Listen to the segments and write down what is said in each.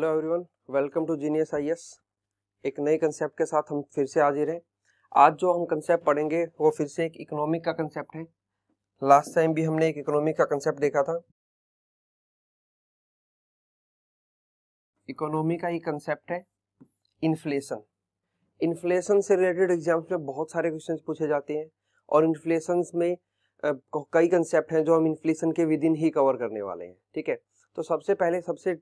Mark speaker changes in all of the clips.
Speaker 1: Hello everyone welcome to genius IAS एक नए concept के साथ हम फिर से हाजिर हैं आज जो हम कंसेप्ट पढ़ेंगे वो फिर से एक इकोनॉमिक का कंसेप्ट है लास्ट टाइम भी हमने एक इकोनॉमिक का कंसेप्ट देखा था इकोनॉमी का ही कंसेप्ट है इन्फ्लेशन इन्फ्लेशन से रिलेटेड एग्जाम्स में बहुत सारे क्वेश्चन पूछे जाते हैं और इन्फ्लेशन में कई कंसेप्ट हैं जो हम इन्फ्लेशन के विद इन ही कवर करने वाले हैं ठीक है तो सबसे पहले सबसे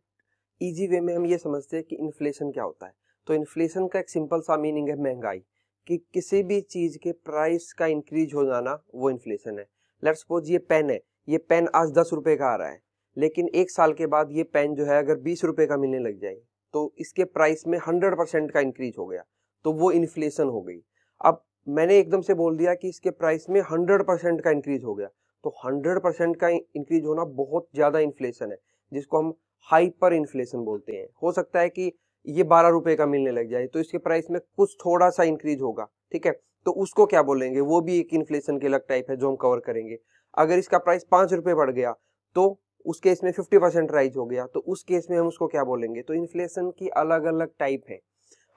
Speaker 1: ईजी वे में हम ये समझते हैं कि इन्फ्लेशन क्या होता है तो इन्फ्लेशन का एक सिंपल सा मीनिंग है महंगाई कि किसी भी चीज के प्राइस का इंक्रीज हो जाना वो इन्फ्लेशन है लेट सपोज ये पेन है ये पेन आज दस रुपए का आ रहा है लेकिन एक साल के बाद ये पेन जो है अगर बीस रुपए का मिलने लग जाए तो इसके प्राइस में हंड्रेड परसेंट का इंक्रीज हो गया तो वो इन्फ्लेशन हो गई अब मैंने एकदम से बोल दिया कि इसके प्राइस में हंड्रेड परसेंट का इंक्रीज हो गया तो हंड्रेड परसेंट का इंक्रीज होना बहुत ज्यादा इन्फ्लेशन है जिसको हम हाइपर इन्फ्लेशन बोलते हैं हो सकता है कि ये बारह रुपए का मिलने लग जाए तो इसके प्राइस में कुछ थोड़ा सा इंक्रीज होगा ठीक है तो उसको क्या बोलेंगे वो भी एक इन्फ्लेशन के अलग टाइप है जो हम कवर करेंगे अगर इसका प्राइस पांच रुपए बढ़ गया तो उस केस में फिफ्टी परसेंट राइज हो गया तो उस केस में हम उसको क्या बोलेंगे तो इन्फ्लेशन की अलग अलग टाइप है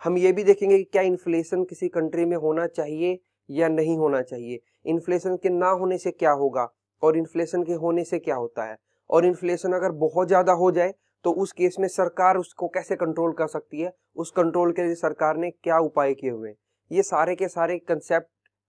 Speaker 1: हम ये भी देखेंगे कि क्या इन्फ्लेशन किसी कंट्री में होना चाहिए या नहीं होना चाहिए इन्फ्लेशन के ना होने से क्या होगा और इन्फ्लेशन के होने से क्या होता है और इन्फ्लेशन अगर बहुत ज़्यादा हो जाए तो उस केस में सरकार उसको कैसे कंट्रोल कर सकती है उस कंट्रोल के लिए सरकार ने क्या उपाय किए हुए हैं ये सारे के सारे कंसेप्ट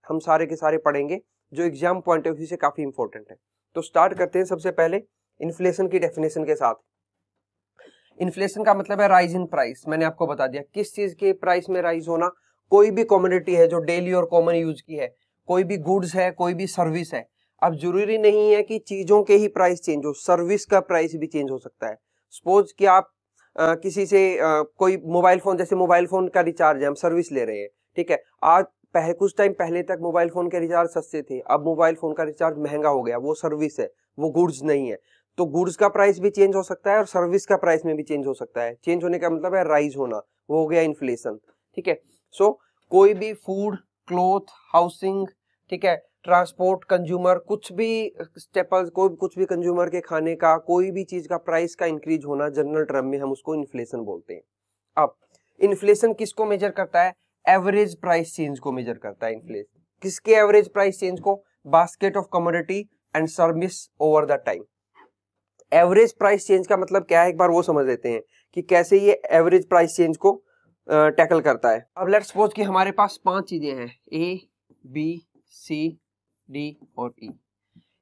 Speaker 1: हम सारे के सारे पढ़ेंगे जो एग्जाम पॉइंट ऑफ व्यू से काफ़ी इंपॉर्टेंट है तो स्टार्ट करते हैं सबसे पहले इन्फ्लेशन की डेफिनेशन के साथ इन्फ्लेशन का मतलब है राइज इन प्राइस मैंने आपको बता दिया किस चीज़ के प्राइस में राइज होना कोई भी कॉमोडिटी है जो डेली और कॉमन यूज की है कोई भी गुड्स है कोई भी सर्विस है अब जरूरी नहीं है कि चीज़ों के ही प्राइस चेंज हो सर्विस का प्राइस भी चेंज हो सकता है सपोज कि आप आ, किसी से आ, कोई मोबाइल फ़ोन जैसे मोबाइल फ़ोन का रिचार्ज है हम सर्विस ले रहे हैं ठीक है आज पह, कुछ टाइम पहले तक मोबाइल फ़ोन के रिचार्ज सस्ते थे अब मोबाइल फ़ोन का रिचार्ज महंगा हो गया वो सर्विस है वो गुड्स नहीं है तो गुड्स का प्राइस भी चेंज हो सकता है और सर्विस का प्राइस में भी चेंज हो सकता है चेंज होने का मतलब है राइज होना वो हो गया इन्फ्लेशन ठीक है सो so, कोई भी फूड क्लोथ हाउसिंग ठीक है ट्रांसपोर्ट कंज्यूमर कुछ भी स्टेपल को कुछ भी कंज्यूमर के खाने का कोई भी चीज़ का प्राइस का इंक्रीज होना जनरल टर्म में हम उसको इन्फ्लेशन बोलते हैं अब इन्फ्लेशन किसको मेजर करता है एवरेज प्राइस चेंज को मेजर करता है इन्फ्लेशन किसके एवरेज प्राइस चेंज को basket of commodity and service over the time average price change का मतलब क्या है एक बार वो समझ लेते हैं कि कैसे ये एवरेज प्राइस चेंज को टैकल uh, करता है अब लेट्स सपोज कि हमारे पास पांच चीजें हैं ए बी सी डी और ई e.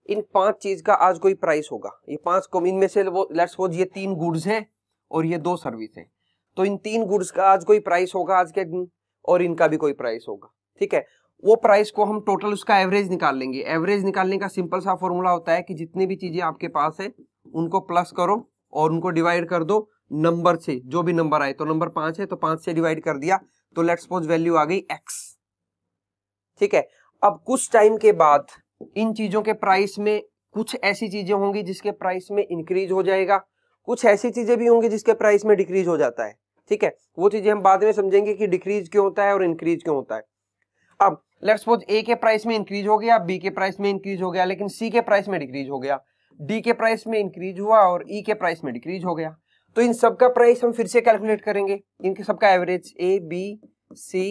Speaker 1: इन पांच चीज का आज कोई प्राइस होगा ये पांच को इनमें से वो लेट्स सपोज ये तीन गुड्स हैं और ये दो सर्विस हैं तो इन तीन गुड्स का आज कोई प्राइस होगा आज के दिन और इनका भी कोई प्राइस होगा ठीक है वो प्राइस को हम टोटल उसका एवरेज निकाल लेंगे एवरेज निकालने का सिंपल सा फॉर्मूला होता है कि जितनी भी चीजें आपके पास है उनको प्लस करो और उनको डिवाइड कर दो नंबर से जो भी नंबर आए तो नंबर पांच है तो पांच से डिवाइड कर दिया तो लेट्स सपोज वैल्यू आ गई एक्स ठीक है अब कुछ टाइम के बाद इन चीजों के प्राइस में कुछ ऐसी चीजें होंगी जिसके प्राइस में इंक्रीज हो जाएगा कुछ ऐसी चीजें भी होंगी जिसके प्राइस में डिक्रीज हो जाता है ठीक है वो चीजें हम बाद में समझेंगे कि डिक्रीज क्यों होता है और इंक्रीज क्यों होता है अब लेट सपोज ए के प्राइस में इंक्रीज हो गया बी के प्राइस में इंक्रीज हो गया लेकिन सी के प्राइस में डिक्रीज हो गया डी के प्राइस में इंक्रीज हुआ और ई e के प्राइस में डिक्रीज हो गया तो इन सबका प्राइस हम फिर से कैलकुलेट करेंगे इनके सबका average A B C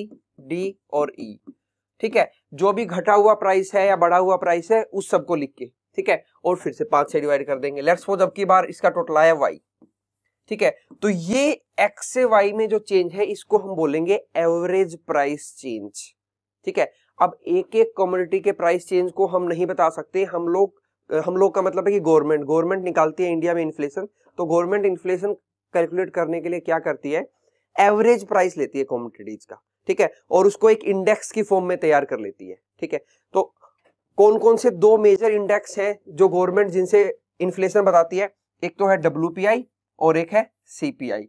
Speaker 1: D और ई e. ठीक है जो भी घटा हुआ प्राइस है या बढ़ा हुआ प्राइस है उस सबको लिख के ठीक है और फिर से पांच से डिवाइड कर देंगे लेट्स सपोज अब की बार इसका टोटल आया वाई ठीक है तो ये एक्स से वाई में जो चेंज है इसको हम बोलेंगे एवरेज प्राइस चेंज ठीक है अब एक एक कम्युनिटी के प्राइस चेंज को हम नहीं बता सकते हम लोग हम लोग का मतलब है कि गवर्नमेंट गवर्नमेंट निकालती है इंडिया में इन्फ्लेशन तो गवर्नमेंट इन्फ्लेशन कैलकुलेट करने के लिए क्या करती है एवरेज प्राइस लेती है कॉम्युनिटीज का ठीक है और उसको एक इंडेक्स की फॉर्म में तैयार कर लेती है ठीक है तो कौन कौन से दो मेजर इंडेक्स हैं जो गवर्नमेंट जिनसे इन्फ्लेशन बताती है एक तो है डब्ल्यू और एक है CPI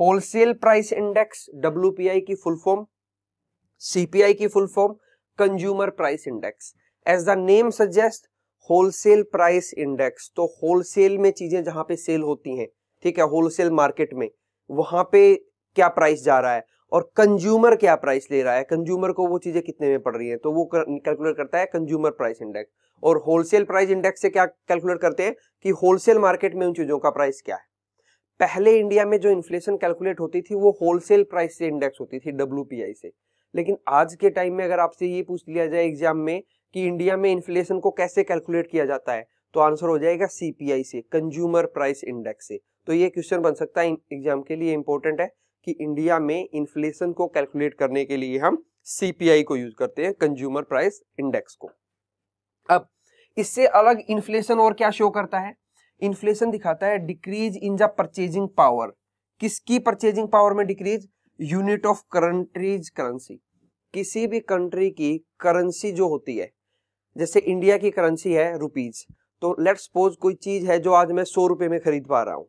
Speaker 1: wholesale price index W की फुल फॉर्म सीपीआई की full form consumer price index as the name suggest wholesale price index तो होलसेल में चीजें जहां पे सेल होती हैं ठीक है होलसेल मार्केट में वहां पे क्या प्राइस जा रहा है और कंज्यूमर क्या प्राइस ले रहा है कंज्यूमर को वो चीज़ें कितने में पड़ रही है तो वो कैलकुलेट करता है कंज्यूमर प्राइस इंडेक्स और होलसेल प्राइस इंडेक्स से क्या कैलकुलेट करते हैं कि होलसेल मार्केट में उन चीज़ों का प्राइस क्या है पहले इंडिया में जो इन्फ्लेशन कैलकुलेट होती थी वो होलसेल प्राइस से इंडेक्स होती थी डब्ल्यू से लेकिन आज के टाइम में अगर आपसे ये पूछ लिया जाए एग्जाम में कि इंडिया में इन्फ्लेशन को कैसे कैलकुलेट किया जाता है तो आंसर हो जाएगा सीपीआई से कंज्यूमर प्राइस इंडेक्स से तो ये क्वेश्चन बन सकता है एग्जाम के लिए इंपॉर्टेंट है कि इंडिया में इन्फ्लेशन को कैलकुलेट करने के लिए हम सीपीआई को यूज करते हैं कंज्यूमर प्राइस इंडेक्स को अब इससे अलग इन्फ्लेशन और क्या शो करता है इन्फ्लेशन दिखाता है decrease in the purchasing power किसकी परचेजिंग पावर में decrease unit of country's currency किसी भी कंट्री की करेंसी जो होती है जैसे इंडिया की करेंसी है रुपीज तो लेट्स सपोज कोई चीज है जो आज मैं सौ रुपए में खरीद पा रहा हूँ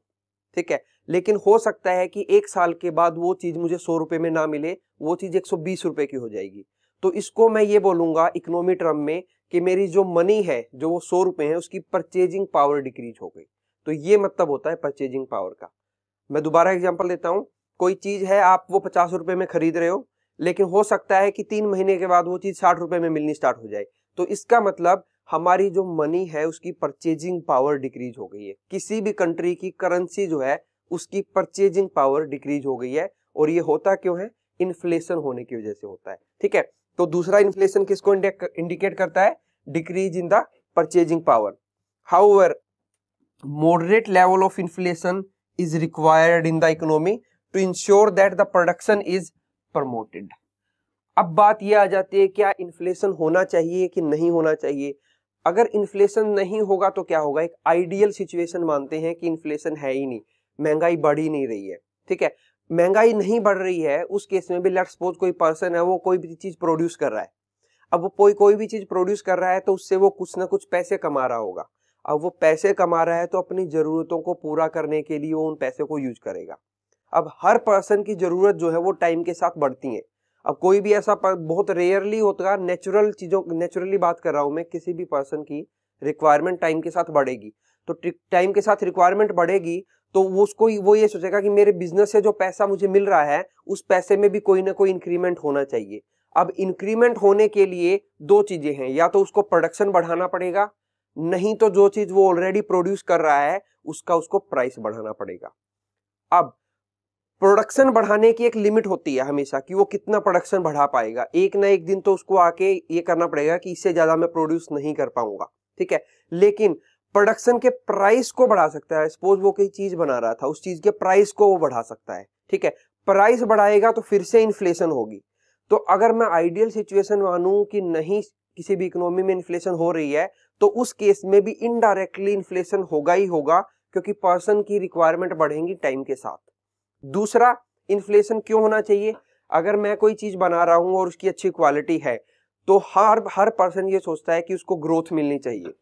Speaker 1: ठीक है लेकिन हो सकता है कि एक साल के बाद वो चीज़ मुझे सौ रुपए में ना मिले वो चीज़ एक सौ बीस रुपए की हो जाएगी तो इसको मैं ये बोलूंगा इकोनॉमी टर्म में कि मेरी जो मनी है जो वो सौ रुपए है उसकी परचेजिंग पावर डिक्रीज हो गई तो ये मतलब होता है परचेजिंग पावर का मैं दोबारा एग्जाम्पल देता हूँ कोई चीज़ है आप वो पचास रुपए में खरीद रहे हो लेकिन हो सकता है कि तीन महीने के बाद वो चीज़ साठ रुपए में मिलनी स्टार्ट हो जाए तो इसका मतलब हमारी जो मनी है उसकी परचेजिंग पावर डिक्रीज हो गई है किसी भी कंट्री की करेंसी जो है उसकी परचेजिंग पावर डिक्रीज हो गई है और ये होता क्यों है इन्फ्लेशन होने की वजह से होता है ठीक है तो दूसरा इन्फ्लेशन किसको इंडिकेट करता है decrease in the purchasing power however moderate level of inflation is required in the economy to ensure that the production is promoted अब बात यह आ जाती है क्या इन्फ्लेशन होना चाहिए कि नहीं होना चाहिए अगर इन्फ्लेशन नहीं होगा तो क्या होगा एक आइडियल सिचुएशन मानते हैं कि इन्फ्लेशन है ही नहीं महंगाई बढ़ ही नहीं रही है ठीक है महंगाई नहीं बढ़ रही है उस केस में भी लेट सपोज कोई पर्सन है वो कोई भी चीज प्रोड्यूस कर रहा है अब वो कोई कोई भी चीज प्रोड्यूस कर रहा है तो उससे वो कुछ ना कुछ पैसे कमा रहा होगा अब वो पैसे कमा रहा है तो अपनी जरूरतों को पूरा करने के लिए वो उन पैसे को यूज करेगा अब हर पर्सन की जरूरत जो है वो टाइम के साथ बढ़ती है अब कोई भी ऐसा बहुत रेयरली होता है नेचुरल चीजों नेचुरली बात कर रहा हूँ मैं किसी भी पर्सन की रिक्वायरमेंट टाइम के साथ बढ़ेगी तो टाइम के साथ रिक्वायरमेंट बढ़ेगी तो वो उसको वो ये सोचेगा कि मेरे बिजनेस से जो पैसा मुझे मिल रहा है उस पैसे में भी कोई ना कोई इंक्रीमेंट होना चाहिए अब इंक्रीमेंट होने के लिए दो चीजें हैं या तो उसको प्रोडक्शन बढ़ाना पड़ेगा नहीं तो जो चीज वो ऑलरेडी प्रोड्यूस कर रहा है उसका उसको प्राइस बढ़ाना पड़ेगा अब प्रोडक्शन बढ़ाने की एक लिमिट होती है हमेशा कि वो कितना प्रोडक्शन बढ़ा पाएगा एक ना एक दिन तो उसको आके ये करना पड़ेगा कि इससे ज्यादा मैं प्रोड्यूस नहीं कर पाऊंगा ठीक है लेकिन प्रोडक्शन के प्राइस को बढ़ा सकता है सपोज वो कोई चीज बना रहा था उस चीज के प्राइस को वो बढ़ा सकता है ठीक है प्राइस बढ़ाएगा तो फिर से इन्फ्लेशन होगी तो अगर मैं आइडियल सिचुएशन मानूं कि नहीं किसी भी इकोनॉमी में इन्फ्लेशन हो रही है तो उस केस में भी इनडायरेक्टली इन्फ्लेशन होगा ही होगा क्योंकि पर्सन की रिक्वायरमेंट बढ़ेंगी टाइम के साथ दूसरा इन्फ्लेशन क्यों होना चाहिए अगर मैं कोई चीज बना रहा हूं और उसकी अच्छी क्वालिटी है तो हर हर पर्सन ये सोचता है कि उसको ग्रोथ मिलनी चाहिए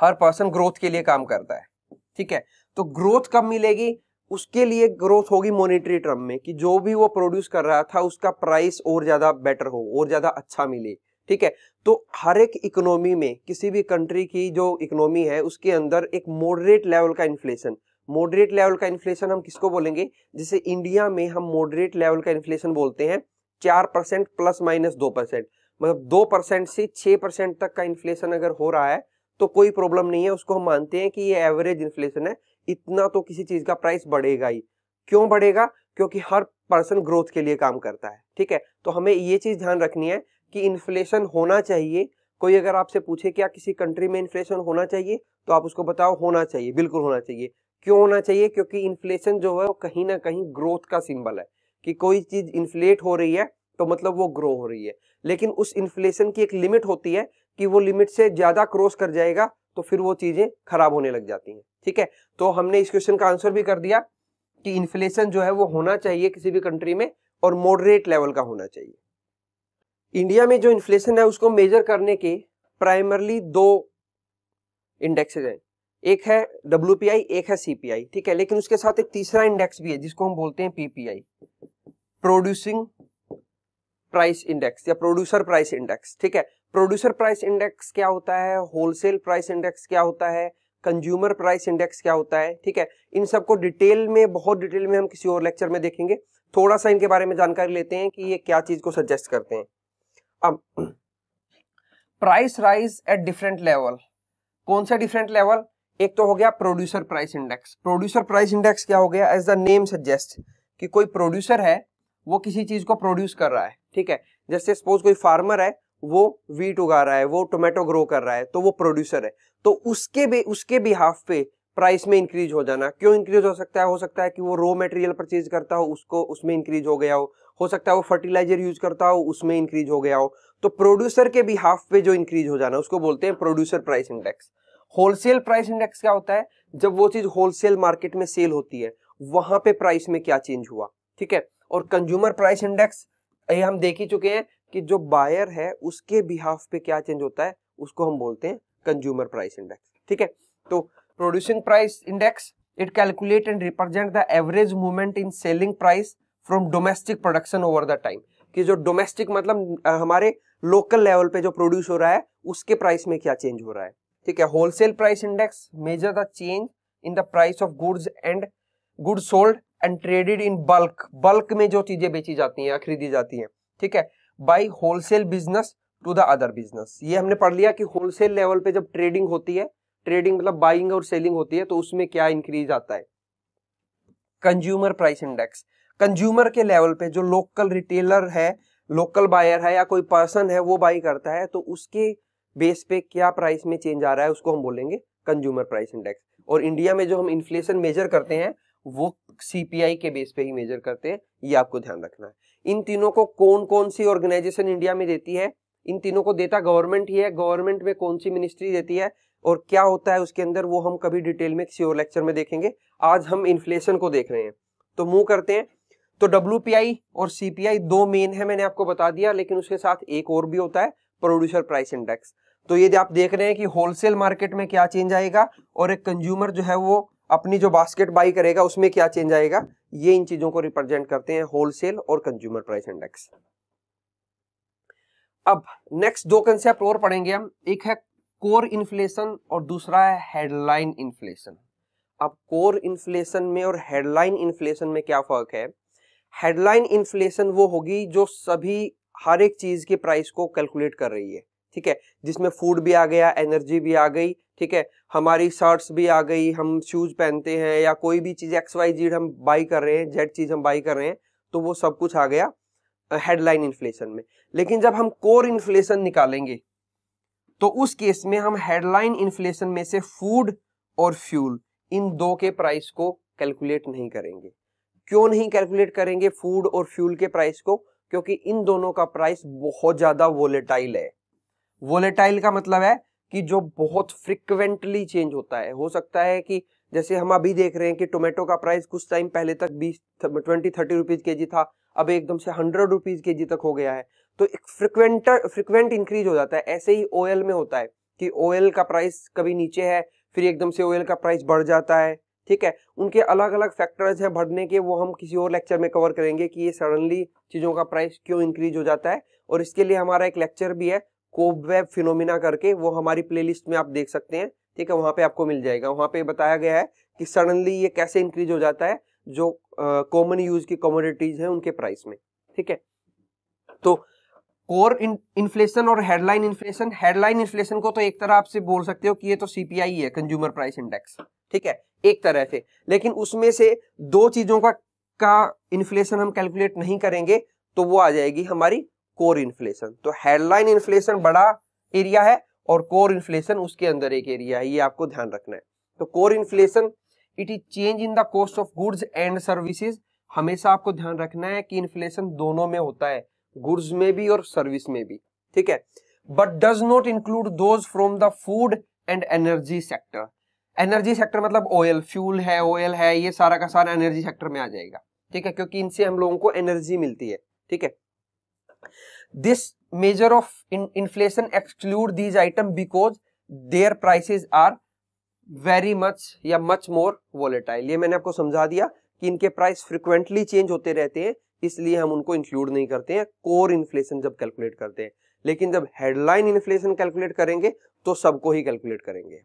Speaker 1: हर पर्सन ग्रोथ के लिए काम करता है ठीक है तो ग्रोथ कब मिलेगी उसके लिए ग्रोथ होगी मोनिटरी टर्म में कि जो भी वो प्रोड्यूस कर रहा था उसका प्राइस और ज्यादा बेटर हो और ज्यादा अच्छा मिले ठीक है तो हर एक इकोनॉमी में किसी भी कंट्री की जो इकोनॉमी है उसके अंदर एक मॉडरेट लेवल का इन्फ्लेशन मॉडरेट लेवल का इन्फ्लेशन हम किसको बोलेंगे जैसे इंडिया में हम मॉडरेट लेवल का इन्फ्लेशन बोलते हैं चार परसेंट प्लस माइनस दो परसेंट मतलब दो परसेंट से छह परसेंट तक का इन्फ्लेशन अगर हो रहा है तो कोई प्रॉब्लम नहीं है उसको हम मानते हैं कि ये एवरेज इन्फ्लेशन है इतना तो किसी चीज का प्राइस बढ़ेगा ही क्यों बढ़ेगा क्योंकि हर पर्सन ग्रोथ के लिए काम करता है ठीक है तो हमें ये चीज ध्यान रखनी है कि इन्फ्लेशन होना चाहिए कोई अगर आपसे पूछे क्या किसी कंट्री में इन्फ्लेशन होना चाहिए तो आप उसको बताओ होना चाहिए बिल्कुल होना चाहिए क्यों होना चाहिए क्योंकि इन्फ्लेशन जो है वो कहीं ना कहीं ग्रोथ का सिंबल है कि कोई चीज इन्फ्लेट हो रही है तो मतलब वो ग्रो हो रही है लेकिन उस इन्फ्लेशन की एक लिमिट होती है कि वो लिमिट से ज्यादा क्रॉस कर जाएगा तो फिर वो चीजें खराब होने लग जाती हैं ठीक है तो हमने इस क्वेश्चन का आंसर भी कर दिया कि इन्फ्लेशन जो है वो होना चाहिए किसी भी कंट्री में और मॉडरेट लेवल का होना चाहिए इंडिया में जो इन्फ्लेशन है उसको मेजर करने के प्राइमरली दो इंडेक्सेज हैं एक है डब्ल्यू एक है सीपीआई ठीक है लेकिन उसके साथ एक तीसरा इंडेक्स भी है जिसको हम बोलते हैं पीपीआई प्रोड्यूसिंग प्राइस इंडेक्स या प्रोड्यूसर प्राइस इंडेक्स ठीक है प्रोड्यूसर प्राइस इंडेक्स क्या होता है होलसेल प्राइस इंडेक्स क्या होता है कंज्यूमर प्राइस इंडेक्स क्या होता है ठीक है इन सबको डिटेल में बहुत डिटेल में हम किसी और लेक्चर में देखेंगे थोड़ा सा इनके बारे में जानकारी लेते हैं कि ये क्या चीज को सजेस्ट करते हैं अब price rise at different level कौन सा डिफरेंट लेवल एक तो हो गया producer price index producer price index क्या हो गया एज द नेम सजेस्ट कि कोई प्रोड्यूसर है वो किसी चीज को प्रोड्यूस कर रहा है ठीक है जैसे सपोज कोई फार्मर है वो वीट उगा रहा है वो टोमेटो ग्रो कर रहा है तो वो प्रोड्यूसर है तो उसके भी उसके भी हाफ पे प्राइस में इंक्रीज हो जाना क्यों इंक्रीज हो सकता है हो सकता है कि वो रॉ मटेरियल परचेज करता हो उसको उसमें इंक्रीज हो गया हो हो सकता है वो फर्टिलाइजर यूज करता हो उसमें इंक्रीज हो गया हो तो प्रोड्यूसर के भी हाफ पे जो इंक्रीज हो जाना उसको बोलते हैं producer price index wholesale price index क्या होता है जब वो चीज होलसेल मार्केट में सेल होती है वहां पे प्राइस में क्या चेंज हुआ ठीक है और कंज्यूमर प्राइस इंडेक्स ये हम देख ही चुके हैं कि जो बायर है उसके बिहाफ पे क्या चेंज होता है उसको हम बोलते हैं कंज्यूमर प्राइस इंडेक्स ठीक है तो producing price index it calculate and represent the average movement in selling price from domestic production over the time कि जो डोमेस्टिक मतलब हमारे लोकल लेवल पे जो प्रोड्यूस हो रहा है उसके प्राइस में क्या चेंज हो रहा है ठीक है wholesale price index measure the change in the price of goods and good sold and traded in bulk bulk में जो चीजें बेची जाती हैं खरीदी जाती हैं ठीक है by wholesale business to the other business ये हमने पढ़ लिया कि होलसेल लेवल पे जब ट्रेडिंग होती है ट्रेडिंग मतलब बाइंग और सेलिंग होती है तो उसमें क्या इंक्रीज आता है कंज्यूमर प्राइस इंडेक्स कंज्यूमर के लेवल पे जो लोकल रिटेलर है लोकल बायर है या कोई पर्सन है वो बाई करता है तो उसके बेस पे क्या प्राइस में चेंज आ रहा है उसको हम बोलेंगे कंज्यूमर प्राइस इंडेक्स और इंडिया में जो हम इन्फ्लेशन मेजर करते हैं वो सीपीआई के बेस पे ही मेजर करते हैं ये आपको ध्यान रखना है इन तीनों को कौन कौन सी ऑर्गेनाइजेशन इंडिया में देती है इन तीनों को देता गवर्नमेंट ही है गवर्नमेंट में कौन सी मिनिस्ट्री देती है और क्या होता है उसके अंदर वो हम कभी डिटेल में किसी और लेक्चर में देखेंगे आज हम इन्फ्लेशन को देख रहे हैं तो मूव करते हैं तो डब्ल्यू और सीपीआई दो मेन है मैंने आपको बता दिया लेकिन उसके साथ एक और भी होता है प्रोड्यूसर प्राइस इंडेक्स तो ये आप देख रहे हैं कि होलसेल मार्केट में क्या चेंज आएगा और एक कंज्यूमर जो है वो अपनी जो बास्केट बाई करेगा उसमें क्या चेंज आएगा ये इन चीजों को रिप्रेजेंट करते हैं होलसेल और कंज्यूमर प्राइस इंडेक्स अब नेक्स्ट दो कंसेप्ट और पढ़ेंगे हम एक है कोर इन्फ्लेशन और दूसरा है हेडलाइन इन्फ्लेशन अब कोर इन्फ्लेशन में और हेडलाइन इन्फ्लेशन में क्या फर्क है हेडलाइन इन्फ्लेशन वो होगी जो सभी हर एक चीज के प्राइस को कैलकुलेट कर रही है ठीक है जिसमें फूड भी आ गया एनर्जी भी आ गई ठीक है हमारी शर्ट्स भी आ गई हम शूज पहनते हैं या कोई भी चीज एक्स वाई जीड हम बाई कर रहे हैं जेड चीज हम बाई कर रहे हैं तो वो सब कुछ आ गया हेडलाइन इन्फ्लेशन में लेकिन जब हम कोर इन्फ्लेशन निकालेंगे तो उस केस में हम हेडलाइन इन्फ्लेशन में से फूड और फ्यूल इन दो के प्राइस को कैलकुलेट नहीं करेंगे क्यों नहीं कैलकुलेट करेंगे फूड और फ्यूल के प्राइस को क्योंकि इन दोनों का प्राइस बहुत ज्यादा वोलेटाइल है वोलेटाइल का मतलब है कि जो बहुत फ्रिक्वेंटली चेंज होता है हो सकता है कि जैसे हम अभी देख रहे हैं कि टोमेटो का प्राइस कुछ टाइम पहले तक बीस ट्वेंटी थर्टी रुपीज के जी था अब एकदम से हंड्रेड रुपीज के जी तक हो गया है तो एक फ्रिक्वेंट फ्रिक्वेंट इंक्रीज हो जाता है ऐसे ही ऑयल में होता है कि ऑयल का प्राइस कभी नीचे है फिर एकदम से ऑयल का प्राइस बढ़ जाता है ठीक है उनके अलग अलग फैक्टर्स हैं बढ़ने के वो हम किसी और लेक्चर में कवर करेंगे कि ये सडनली चीज़ों का प्राइस क्यों इंक्रीज हो जाता है और इसके लिए हमारा एक लेक्चर भी है कोबवेब फिनोमिना करके वो हमारी प्लेलिस्ट में आप देख सकते हैं ठीक है वहां पे आपको मिल जाएगा वहां पे बताया गया है कि सडनली ये कैसे इंक्रीज हो जाता है जो कॉमन यूज की कॉमोडिटीज हैं उनके प्राइस में ठीक है तो कोर इन्फ्लेशन और हेडलाइन इन्फ्लेशन हेडलाइन इन्फ्लेशन को तो एक तरह आपसे बोल सकते हो कि ये तो सीपीआई है कंज्यूमर प्राइस इंडेक्स ठीक है एक तरह से लेकिन उसमें से दो चीजों का का इन्फ्लेशन हम कैलकुलेट नहीं करेंगे तो वो आ जाएगी हमारी कोर इन्फ्लेशन तो हेडलाइन इन्फ्लेशन बड़ा एरिया है और कोर इन्फ्लेशन उसके अंदर एक एरिया है ये आपको ध्यान रखना है तो core inflation it is change in the cost of goods and services हमेशा आपको ध्यान रखना है कि इन्फ्लेशन दोनों में होता है गुड्स में भी और सर्विस में भी ठीक है but does not include those from the food and energy sector energy sector मतलब ऑयल फ्यूल है ऑयल है ये सारा का सारा एनर्जी सेक्टर में आ जाएगा ठीक है क्योंकि इनसे हम लोगों को एनर्जी मिलती है ठीक है this measure of in inflation exclude these item because their prices are very much या much more volatile ये मैंने आपको समझा दिया कि इनके प्राइस फ्रिक्वेंटली चेंज होते रहते हैं इसलिए हम उनको इंक्लूड नहीं करते हैं कोर इन्फ्लेशन जब कैलकुलेट करते हैं लेकिन जब हेडलाइन इन्फ्लेशन कैलकुलेट करेंगे तो सबको ही कैलकुलेट करेंगे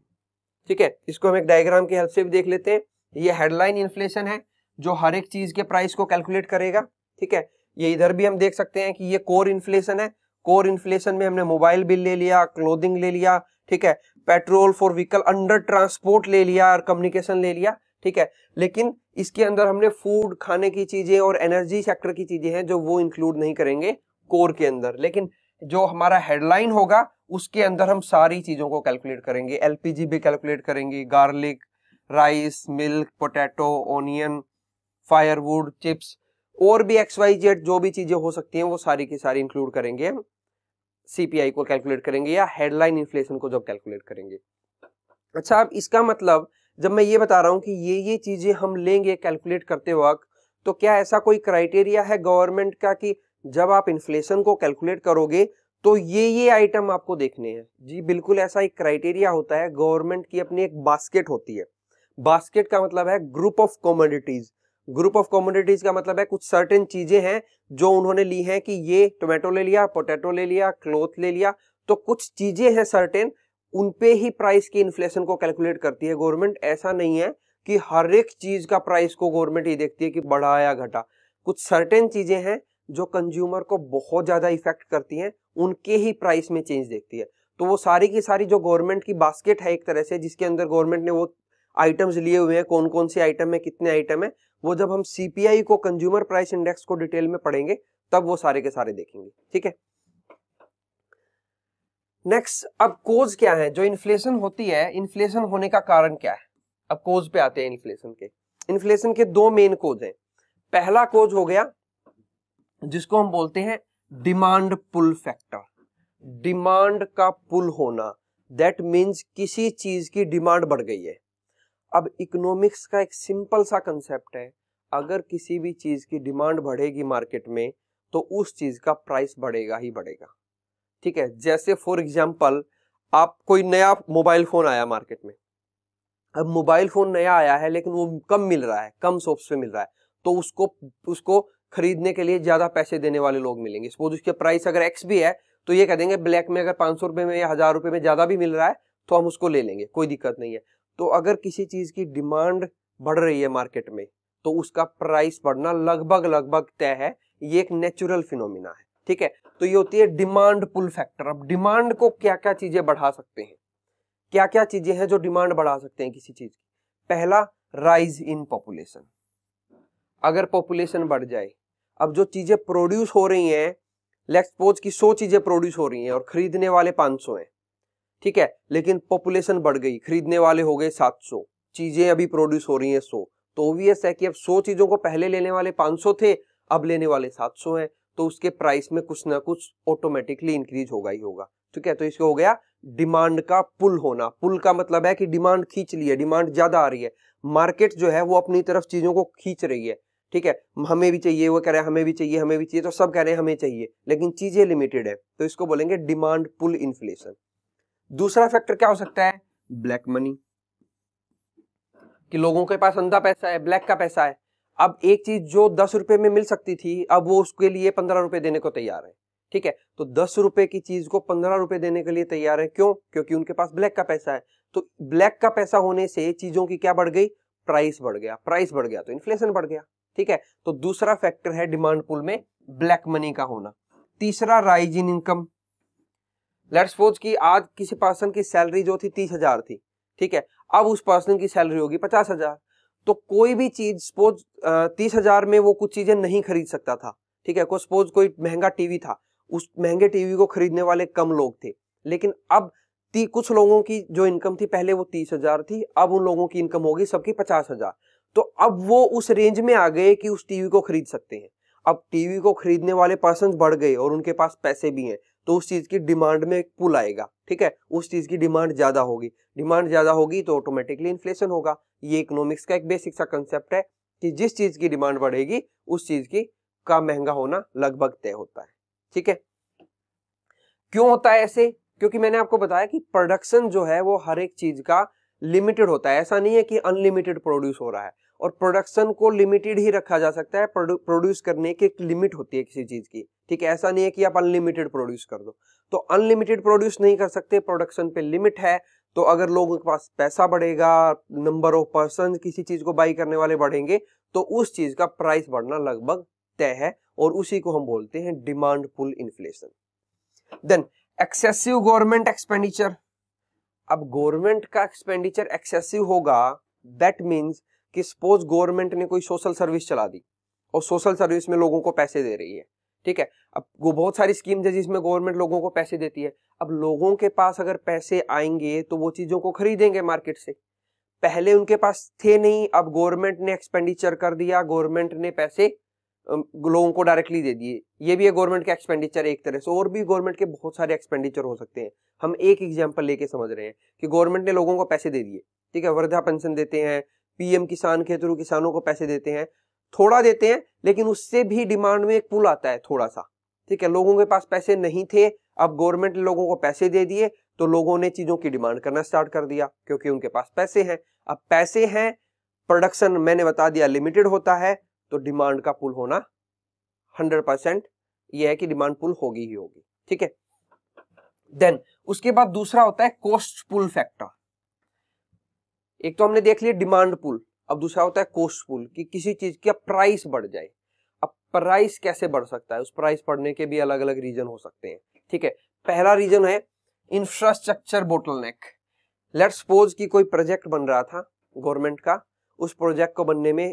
Speaker 1: ठीक है इसको हम एक डायग्राम की हेल्प से भी देख लेते हैं ये हेडलाइन इन्फ्लेशन है जो हर एक चीज के प्राइस को कैलकुलेट करेगा ठीक है ये इधर भी हम देख सकते हैं कि ये कोर इन्फ्लेशन है कोर इन्फ्लेशन में हमने मोबाइल बिल ले लिया क्लोदिंग ले लिया ठीक है petrol for vehicle under transport ले लिया और कम्युनिकेशन ले लिया ठीक है लेकिन इसके अंदर हमने फूड खाने की चीजें और एनर्जी सेक्टर की चीजें हैं जो वो इंक्लूड नहीं करेंगे कोर के अंदर लेकिन जो हमारा हेडलाइन होगा उसके अंदर हम सारी चीजों को कैलकुलेट करेंगे एलपीजी भी कैलकुलेट करेंगे garlic rice milk potato onion firewood chips और भी एक्स वाई जेड जो भी चीजें हो सकती हैं वो सारी की सारी इंक्लूड करेंगे हम सीपीआई को कैलकुलेट करेंगे या हेडलाइन इन्फ्लेशन को जब कैलकुलेट करेंगे अच्छा अब इसका मतलब जब मैं ये बता रहा हूँ कि ये ये चीजें हम लेंगे कैलकुलेट करते वक्त तो क्या ऐसा कोई क्राइटेरिया है गवर्नमेंट का कि जब आप इन्फ्लेशन को कैलकुलेट करोगे तो ये ये आइटम आपको देखने हैं जी बिल्कुल ऐसा एक क्राइटेरिया होता है गवर्नमेंट की अपनी एक बास्केट होती है बास्केट का मतलब है group of commodities group of commodities का मतलब है कुछ सर्टेन चीजें हैं जो उन्होंने ली हैं कि ये टोमेटो ले लिया पोटैटो ले लिया क्लोथ ले लिया तो कुछ चीजें हैं सर्टेन उनपे ही प्राइस की इन्फ्लेशन को कैलकुलेट करती है गवर्नमेंट ऐसा नहीं है कि हर एक चीज का प्राइस को गवर्नमेंट ये देखती है कि बढ़ा या घटा कुछ सर्टेन चीजें हैं जो कंज्यूमर को बहुत ज्यादा इफेक्ट करती हैं उनके ही प्राइस में चेंज देखती है तो वो सारी की सारी जो गवर्नमेंट की बास्केट है एक तरह से जिसके अंदर गवर्नमेंट ने वो आइटम्स लिए हुए हैं कौन कौन से आइटम है कितने आइटम है वो जब हम सीपीआई को कंज्यूमर प्राइस इंडेक्स को डिटेल में पढ़ेंगे तब वो सारे के सारे देखेंगे ठीक है नेक्स्ट अब कोज क्या है जो इन्फ्लेशन होती है इन्फ्लेशन होने का कारण क्या है अब कोज पे आते हैं इन्फ्लेशन के इन्फ्लेशन के दो मेन कोज हैं पहला कोज हो गया जिसको हम बोलते हैं डिमांड पुल फैक्टर डिमांड का पुल होना दैट मीन्स किसी चीज की डिमांड बढ़ गई है अब इकोनॉमिक्स का एक सिंपल सा कंसेप्ट है अगर किसी भी चीज की डिमांड बढ़ेगी मार्केट में तो उस चीज का प्राइस बढ़ेगा ही बढ़ेगा ठीक है जैसे फॉर एग्जाम्पल आप कोई नया मोबाइल फोन आया मार्केट में अब मोबाइल फोन नया आया है लेकिन वो कम मिल रहा है कम शॉप्स पे मिल रहा है तो उसको उसको खरीदने के लिए ज्यादा पैसे देने वाले लोग मिलेंगे सपोज उसके प्राइस अगर एक्स भी है तो ये कह देंगे ब्लैक में अगर पांच सौ रुपए में या हजार रुपए में ज्यादा भी मिल रहा है तो हम उसको ले लेंगे कोई दिक्कत नहीं है तो अगर किसी चीज़ की डिमांड बढ़ रही है मार्केट में तो उसका प्राइस बढ़ना लगभग लगभग तय है ये एक नेचुरल फिनोमिना है ठीक है तो ये होती है डिमांड पुल फैक्टर अब डिमांड को क्या क्या चीजें बढ़ा सकते हैं क्या क्या चीजें हैं जो डिमांड बढ़ा सकते हैं किसी चीज की पहला राइज इन पॉपुलेशन अगर पॉपुलेशन बढ़ जाए अब जो चीजें प्रोड्यूस हो रही हैं लेट्स सपोज की सौ चीजें प्रोड्यूस हो रही हैं और खरीदने वाले 500 हैं ठीक है लेकिन पॉपुलेशन बढ़ गई खरीदने वाले हो गए 700 चीजें अभी प्रोड्यूस हो रही हैं 100 तो ओबियस है कि अब 100 चीजों को पहले लेने वाले 500 थे अब लेने वाले 700 हैं तो उसके प्राइस में कुछ ना कुछ ऑटोमेटिकली इंक्रीज होगा ही होगा ठीक है तो इसको हो गया डिमांड का पुल होना पुल का मतलब है कि डिमांड खींच ली है डिमांड ज्यादा आ रही है मार्केट जो है वो अपनी तरफ चीजों को खींच रही है ठीक है हमें भी चाहिए वो कह रहे हैं हमें भी चाहिए हमें भी चाहिए तो सब कह रहे हैं हमें चाहिए लेकिन चीजें लिमिटेड है तो इसको बोलेंगे डिमांड पुल इन्फ्लेशन दूसरा फैक्टर क्या हो सकता है ब्लैक मनी कि लोगों के पास अंधा पैसा है ब्लैक का पैसा है अब एक चीज जो दस रुपए में मिल सकती थी अब वो उसके लिए पंद्रह रुपए देने को तैयार है ठीक है तो दस रुपए की चीज को पंद्रह रुपए देने के लिए तैयार है क्यों क्योंकि उनके पास ब्लैक का पैसा है तो ब्लैक का पैसा होने से चीजों की क्या बढ़ गई प्राइस बढ़ गया प्राइस बढ़ गया तो इन्फ्लेशन बढ़ गया ठीक है तो दूसरा फैक्टर है डिमांड पुल में ब्लैक मनी का होना तीसरा rise in income let's suppose कि आज किसी पर्सन की सैलरी जो थी तीस हजार थी ठीक है अब उस पर्सन की सैलरी होगी पचास हजार तो कोई भी चीज सपोज तीस हजार में वो कुछ चीजें नहीं खरीद सकता था ठीक है को सपोज कोई महंगा टीवी था उस महंगे टीवी को खरीदने वाले कम लोग थे लेकिन अब ती, कुछ लोगों की जो इनकम थी पहले वो तीस हजार थी अब उन लोगों की इनकम होगी सबकी पचास हजार तो अब वो उस रेंज में आ गए कि उस टीवी को खरीद सकते हैं अब टीवी को खरीदने वाले पर्सन बढ़ गए और उनके पास पैसे भी हैं तो उस चीज की डिमांड में एक पुल आएगा ठीक है उस चीज की डिमांड ज्यादा होगी डिमांड ज्यादा होगी तो ऑटोमेटिकली इन्फ्लेशन होगा ये इकोनॉमिक्स का एक बेसिक सा कंसेप्ट है कि जिस चीज की डिमांड बढ़ेगी उस चीज की का महंगा होना लगभग तय होता है ठीक है क्यों होता है ऐसे क्योंकि मैंने आपको बताया कि प्रोडक्शन जो है वो हर एक चीज का लिमिटेड होता है ऐसा नहीं है कि अनलिमिटेड प्रोड्यूस हो रहा है और प्रोडक्शन को लिमिटेड ही रखा जा सकता है प्रोड्यूस करने की एक लिमिट होती है किसी चीज की ठीक है ऐसा नहीं है कि आप अनलिमिटेड प्रोड्यूस कर दो तो अनलिमिटेड प्रोड्यूस नहीं कर सकते प्रोडक्शन पे लिमिट है तो अगर लोगों के पास पैसा बढ़ेगा नंबर ऑफ पर्सन किसी चीज को बाई करने वाले बढ़ेंगे तो उस चीज का प्राइस बढ़ना लगभग तय है और उसी को हम बोलते हैं demand pull inflation then excessive government expenditure अब गवर्नमेंट का एक्सपेंडिचर एक्सेसिव होगा दैट मीन्स कि सपोज गवर्नमेंट ने कोई सोशल सर्विस चला दी और सोशल सर्विस में लोगों को पैसे दे रही है ठीक है अब वो बहुत सारी स्कीम्स है जिसमें गवर्नमेंट लोगों को पैसे देती है अब लोगों के पास अगर पैसे आएंगे तो वो चीज़ों को खरीदेंगे मार्केट से पहले उनके पास थे नहीं अब गवर्नमेंट ने एक्सपेंडिचर कर दिया गवर्नमेंट ने पैसे लोगों को डायरेक्टली दे दिए ये भी है गवर्नमेंट का एक्सपेंडिचर एक तरह से और भी गवर्नमेंट के बहुत सारे एक्सपेंडिचर हो सकते हैं हम एक एग्जाम्पल लेके समझ रहे हैं कि गवर्नमेंट ने लोगों को पैसे दे दिए ठीक है वृद्धा पेंशन देते हैं पीएम किसान के थ्रू किसानों को पैसे देते हैं थोड़ा देते हैं लेकिन उससे भी डिमांड में एक पुल आता है थोड़ा सा ठीक है लोगों के पास पैसे नहीं थे अब गवर्नमेंट ने लोगों को पैसे दे दिए तो लोगों ने चीजों की डिमांड करना स्टार्ट कर दिया क्योंकि उनके पास पैसे हैं अब पैसे हैं प्रोडक्शन मैंने बता दिया लिमिटेड होता है तो डिमांड का पुल होना हंड्रेड परसेंट यह है कि डिमांड पुल होगी ही होगी ठीक है देन उसके बाद दूसरा होता है कॉस्ट पुल फैक्टर एक तो हमने देख लिया डिमांड पुल अब दूसरा होता है कोस्ट पुल कि किसी चीज की प्राइस बढ़ जाए अब प्राइस कैसे बढ़ सकता है उस प्राइस बढ़ने के भी अलग अलग रीजन हो सकते हैं ठीक है पहला रीजन है इंफ्रास्ट्रक्चर बोटलनेक लेट सपोज की कोई प्रोजेक्ट बन रहा था गवर्नमेंट का उस प्रोजेक्ट को बनने में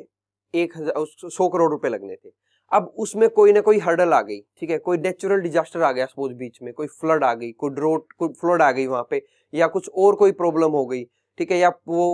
Speaker 1: एक हजार सौ करोड़ रुपए लगने थे अब उसमें कोई ना कोई हर्डल आ गई ठीक है कोई नेचुरल डिजास्टर आ गया सपोज बीच में कोई फ्लड आ गई कोई ड्रोट कोई फ्लड आ गई वहां पे या कुछ और कोई प्रॉब्लम हो गई ठीक है या वो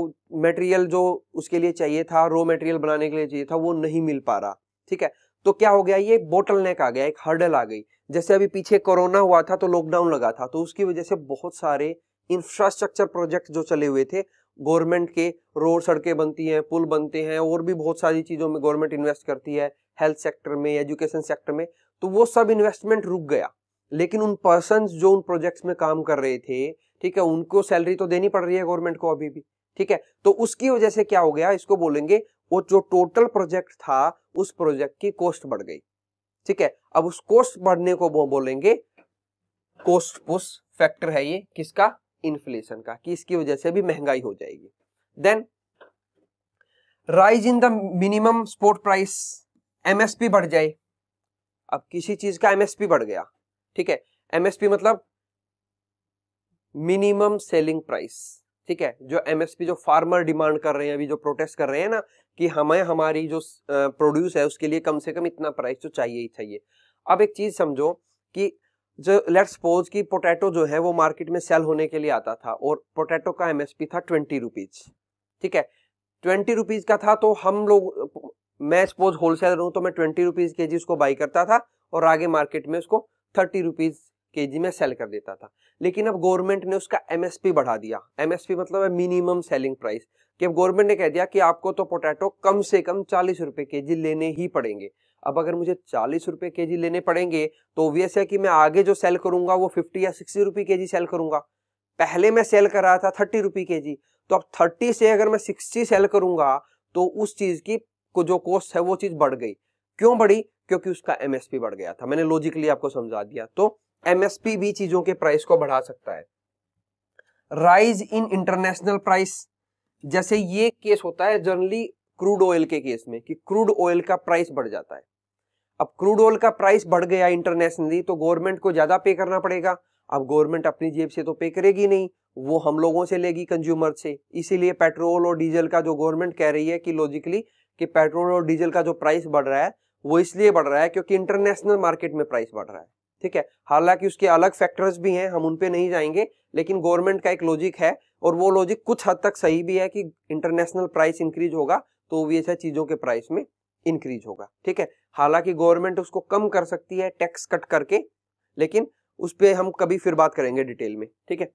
Speaker 1: मटेरियल जो उसके लिए चाहिए था रो मटेरियल बनाने के लिए चाहिए था वो नहीं मिल पा रहा ठीक है तो क्या हो गया ये बोटल नेक आ गया एक हर्डल आ गई जैसे अभी पीछे कोरोना हुआ था तो लॉकडाउन लगा था तो उसकी वजह से बहुत सारे इंफ्रास्ट्रक्चर प्रोजेक्ट जो चले हुए थे गवर्नमेंट के रोड सड़कें बनती हैं पुल बनते हैं और भी बहुत सारी चीज़ों में गवर्नमेंट इन्वेस्ट करती है हेल्थ सेक्टर में एजुकेशन सेक्टर में तो वो सब इन्वेस्टमेंट रुक गया लेकिन उन पर्सन जो उन प्रोजेक्ट्स में काम कर रहे थे ठीक है उनको सैलरी तो देनी पड़ रही है गवर्नमेंट को अभी भी ठीक है तो उसकी वजह से क्या हो गया इसको बोलेंगे वो जो टोटल प्रोजेक्ट था उस प्रोजेक्ट की कॉस्ट बढ़ गई ठीक है अब उस कॉस्ट बढ़ने को बोलेंगे कॉस्ट पुश फैक्टर है ये किसका इन्फ्लेशन का कि इसकी वजह से भी महंगाई हो जाएगी then rise in the minimum support price MSP बढ़ जाए अब किसी चीज का एमएसपी बढ़ गया ठीक है एमएसपी मतलब मिनिमम सेलिंग प्राइस ठीक है जो एमएसपी जो फार्मर डिमांड कर रहे हैं अभी जो प्रोटेस्ट कर रहे हैं ना कि हमें हमारी जो प्रोड्यूस है उसके लिए कम से कम इतना प्राइस तो चाहिए ही चाहिए अब एक चीज समझो कि जो लेट सपोज कि पोटैटो जो है वो मार्केट में सेल होने के लिए आता था और पोटैटो का एमएसपी था ट्वेंटी रुपीज ठीक है ट्वेंटी रुपीज का था तो हम लोग मैं सपोज होलसेलर हूं तो मैं ट्वेंटी रुपीज के जी उसको बाई करता था और आगे मार्केट में उसको थर्टी रुपीज केजी में सेल कर देता था लेकिन अब गवर्नमेंट ने उसका एमएसपी बढ़ा दिया एमएसपी मतलब है मिनिमम सेलिंग प्राइस कि अब गवर्नमेंट ने कह दिया कि आपको तो पोटैटो कम से कम चालीस रुपए के जी लेने ही पड़ेंगे अब अगर मुझे चालीस रुपए के जी लेने पड़ेंगे तो ओबियस है कि मैं आगे जो सेल करूंगा वो फिफ्टी या सिक्सटी रुपये के जी सेल करूंगा पहले मैं सेल कर रहा था थर्टी रुपी के जी तो अब थर्टी से अगर मैं सिक्सटी सेल करूंगा तो उस चीज की जो कॉस्ट है वो चीज बढ़ गई क्यों बढ़ी क्योंकि उसका एमएसपी बढ़ गया था मैंने लॉजिकली आपको समझा दिया तो एमएसपी भी चीजों के प्राइस को बढ़ा सकता है राइज इन इंटरनेशनल प्राइस जैसे ये केस होता है जनरली क्रूड ऑयल के केस में कि क्रूड ऑयल का प्राइस बढ़ जाता है अब क्रूड ऑयल का प्राइस बढ़ गया इंटरनेशनली तो गवर्नमेंट को ज्यादा पे करना पड़ेगा अब गवर्नमेंट अपनी जेब से तो पे करेगी नहीं वो हम लोगों से लेगी कंज्यूमर से इसीलिए पेट्रोल और डीजल का जो गवर्नमेंट कह रही है कि लॉजिकली कि पेट्रोल और डीजल का जो प्राइस बढ़ रहा है वो इसलिए बढ़ रहा है क्योंकि इंटरनेशनल मार्केट में प्राइस बढ़ रहा है ठीक है हालांकि उसके अलग फैक्टर्स भी हैं हम उन पे नहीं जाएंगे लेकिन गवर्नमेंट का एक लॉजिक है और वो लॉजिक कुछ हद तक सही भी है कि इंटरनेशनल प्राइस इंक्रीज होगा तो वी एस अच्छा चीज़ों के प्राइस में इंक्रीज होगा ठीक है हालांकि गवर्नमेंट उसको कम कर सकती है टैक्स कट करके लेकिन उस पर हम कभी फिर बात करेंगे डिटेल में ठीक है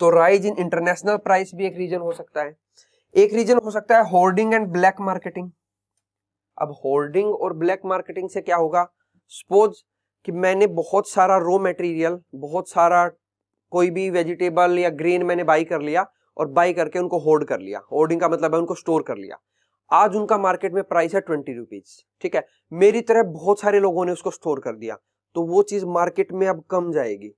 Speaker 1: तो राइज इन इंटरनेशनल प्राइस भी एक रीजन हो सकता है एक रीजन हो सकता है होर्डिंग एंड ब्लैक मार्केटिंग अब होर्डिंग और ब्लैक मार्केटिंग से क्या होगा सपोज कि मैंने बहुत सारा रो मटेरियल बहुत सारा कोई भी वेजिटेबल या ग्रेन मैंने बाई कर लिया और बाई करके उनको होल्ड कर लिया होल्डिंग का मतलब है उनको स्टोर कर लिया आज उनका मार्केट में प्राइस है ट्वेंटी रुपीज ठीक है मेरी तरह बहुत सारे लोगों ने उसको स्टोर कर दिया तो वो चीज मार्केट में अब कम जाएगी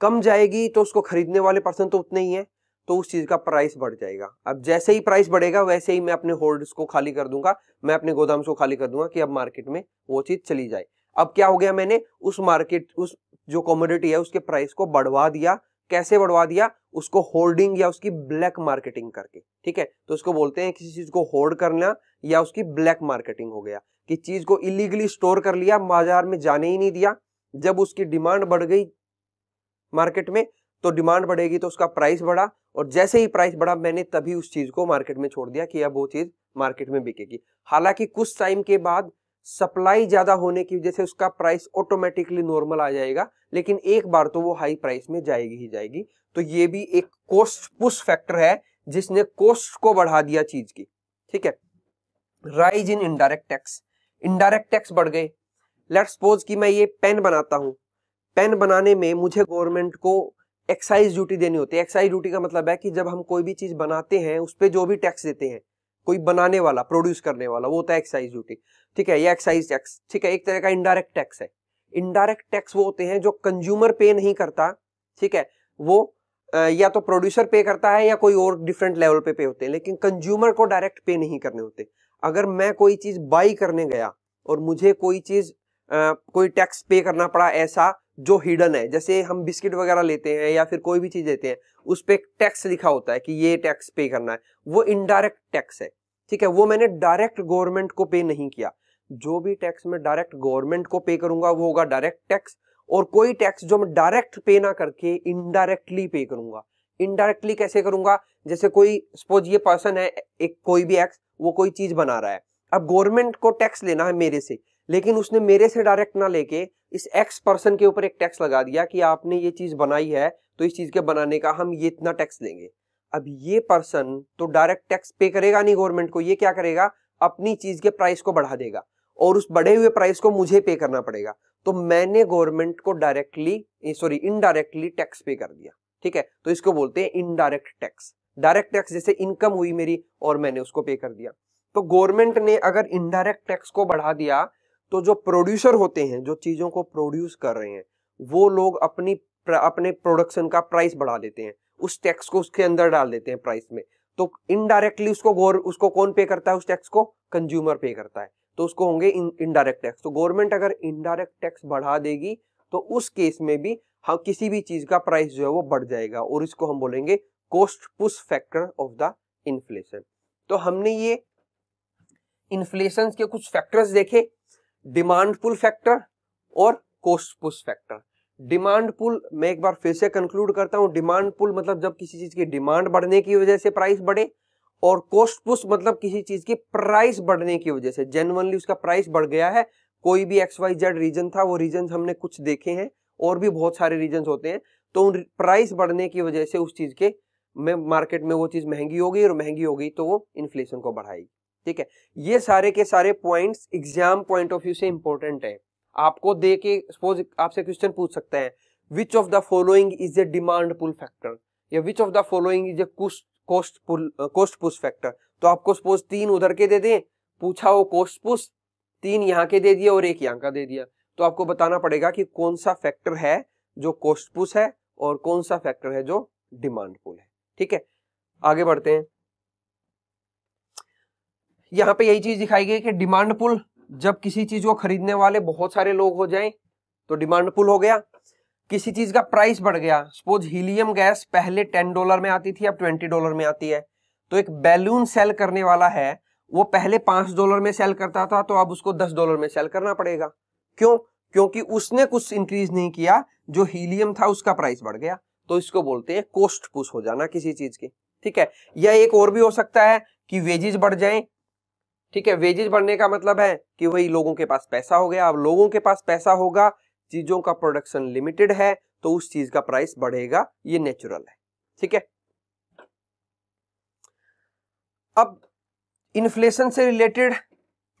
Speaker 1: कम जाएगी तो उसको खरीदने वाले पर्सन तो उतने ही है तो उस चीज का प्राइस बढ़ जाएगा अब जैसे ही प्राइस बढ़ेगा वैसे ही मैं अपने होल्ड को खाली कर दूंगा मैं अपने गोदाम को खाली कर दूंगा कि अब मार्केट में वो चीज चली जाए अब क्या हो गया मैंने उस मार्केट उस जो कॉमोडिटी है उसके प्राइस को बढ़वा दिया कैसे बढ़वा दिया उसको होल्डिंग या उसकी ब्लैक मार्केटिंग करके ठीक है तो उसको बोलते हैं किसी चीज को होल्ड करना या उसकी ब्लैक मार्केटिंग हो गया कि चीज को इलीगली स्टोर कर लिया बाजार में जाने ही नहीं दिया जब उसकी डिमांड बढ़ गई मार्केट में तो डिमांड बढ़ेगी तो उसका प्राइस बढ़ा और जैसे ही प्राइस बढ़ा मैंने तभी उस चीज को मार्केट में छोड़ दिया कि अब वो चीज मार्केट में बिकेगी हालांकि कुछ टाइम के बाद सप्लाई ज्यादा होने की वजह से उसका प्राइस ऑटोमेटिकली नॉर्मल आ जाएगा लेकिन एक बार तो वो हाई प्राइस में जाएगी ही जाएगी तो ये भी एक कोस्ट पुश फैक्टर है जिसने कोस्ट को बढ़ा दिया चीज की ठीक है rise in indirect tax indirect tax बढ़ गए लेट सपोज कि मैं ये पेन बनाता हूँ पेन बनाने में मुझे गवर्नमेंट को एक्साइज ड्यूटी देनी होती है एक्साइज ड्यूटी का मतलब है कि जब हम कोई भी चीज बनाते हैं उस पर जो भी टैक्स देते हैं कोई बनाने वाला प्रोड्यूस करने वाला वो होता है एक्साइज ड्यूटी ठीक है ये एक्साइज टैक्स ठीक है एक तरह का इनडायरेक्ट टैक्स है इनडायरेक्ट टैक्स वो होते हैं जो कंज्यूमर पे नहीं करता ठीक है वो या तो प्रोड्यूसर पे करता है या कोई और डिफरेंट लेवल पे पे होते हैं लेकिन कंज्यूमर को डायरेक्ट पे नहीं करने होते अगर मैं कोई चीज बाई करने गया और मुझे कोई चीज कोई टैक्स पे करना पड़ा ऐसा जो हिडन है जैसे हम बिस्किट वगैरह लेते हैं या फिर कोई भी चीज लेते हैं उस पर टैक्स लिखा होता है कि ये टैक्स पे करना है वो इनडायरेक्ट टैक्स है ठीक है वो मैंने डायरेक्ट गवर्नमेंट को पे नहीं किया जो भी टैक्स मैं डायरेक्ट गवर्नमेंट को पे करूंगा वो होगा डायरेक्ट टैक्स और कोई टैक्स जो मैं डायरेक्ट पे ना करके इनडायरेक्टली पे करूंगा इनडायरेक्टली कैसे करूंगा जैसे कोई सपोज ये पर्सन है एक कोई भी एक्स वो कोई चीज बना रहा है अब गवर्नमेंट को टैक्स लेना है मेरे से लेकिन उसने मेरे से डायरेक्ट ना लेके इस एक्स पर्सन के ऊपर एक टैक्स लगा दिया कि आपने ये चीज बनाई है तो इस चीज के बनाने का हम ये इतना टैक्स लेंगे अब ये पर्सन तो डायरेक्ट टैक्स पे करेगा नहीं गवर्नमेंट को ये क्या करेगा अपनी चीज के प्राइस को बढ़ा देगा और उस बढ़े हुए प्राइस को मुझे पे करना पड़ेगा तो मैंने गवर्नमेंट को डायरेक्टली सॉरी इनडायरेक्टली टैक्स पे कर दिया ठीक है तो इसको बोलते हैं इनडायरेक्ट टैक्स डायरेक्ट टैक्स जैसे इनकम हुई मेरी और मैंने उसको पे कर दिया तो गवर्नमेंट ने अगर इनडायरेक्ट टैक्स को बढ़ा दिया तो जो प्रोड्यूसर होते हैं जो चीजों को प्रोड्यूस कर रहे हैं वो लोग अपनी अपने प्रोडक्शन का प्राइस बढ़ा देते हैं उस टैक्स को उसके अंदर डाल देते हैं प्राइस में तो इनडायरेक्टली उसको गोर उसको कौन पे करता है उस टैक्स को कंज्यूमर पे करता है तो उसको होंगे इनडायरेक्ट टैक्स तो गवर्नमेंट अगर इनडायरेक्ट टैक्स बढ़ा देगी तो उस केस में भी हम हाँ, किसी भी चीज का प्राइस जो है वो बढ़ जाएगा और इसको हम बोलेंगे coast push factor of the inflation तो हमने ये इन्फ्लेशन के कुछ फैक्टर्स देखे डिमांड पुल फैक्टर और cost push factor demand pull मैं एक बार फिर से कंक्लूड करता हूँ डिमांड पुल मतलब जब किसी चीज की डिमांड बढ़ने की वजह से प्राइस बढ़े और कोस्ट पुश मतलब किसी चीज की प्राइस बढ़ने की वजह से जेनवनली उसका प्राइस बढ़ गया है कोई भी एक्स वाई जेड रीजन था वो रीजन हमने कुछ देखे हैं और भी बहुत सारे रीजन होते हैं तो उन प्राइस बढ़ने की वजह से उस चीज के में मार्केट में वो चीज महंगी हो गई और महंगी हो गई तो वो इन्फ्लेशन को बढ़ाएगी ठीक है ये सारे के सारे points exam point of view से इंपॉर्टेंट है आपको दे के सपोज आपसे क्वेश्चन पूछ सकता है which of the following is a demand pull factor या which of the following is a cost pull cost push factor तो आपको सपोज तीन उधर के दे दें पूछा वो कोस्ट पुश तीन यहाँ के दे दिया और एक यहाँ का दे दिया तो आपको बताना पड़ेगा कि कौन सा फैक्टर है जो कोस्ट पुश है और कौन सा फैक्टर है जो डिमांड पुल है ठीक है आगे बढ़ते हैं यहाँ पे यही चीज दिखाई गई कि डिमांड पुल जब किसी चीज को खरीदने वाले बहुत सारे लोग हो जाएं तो डिमांड पुल हो गया किसी चीज का प्राइस बढ़ गया सपोज हीलियम गैस पहले टेन डॉलर में आती थी अब ट्वेंटी डॉलर में आती है तो एक बैलून सेल करने वाला है वो पहले पांच डॉलर में सेल करता था तो अब उसको दस डॉलर में सेल करना पड़ेगा क्यों क्योंकि उसने कुछ इंक्रीज नहीं किया जो हीलियम था उसका प्राइस बढ़ गया तो इसको बोलते हैं कोस्ट पुश हो जाना किसी चीज के ठीक है या एक और भी हो सकता है कि वेजेस बढ़ जाएं ठीक है वेजेज बढ़ने का मतलब है कि वही लोगों के पास पैसा हो गया अब लोगों के पास पैसा होगा चीजों का प्रोडक्शन लिमिटेड है तो उस चीज का प्राइस बढ़ेगा ये नेचुरल है ठीक है अब इन्फ्लेशन से रिलेटेड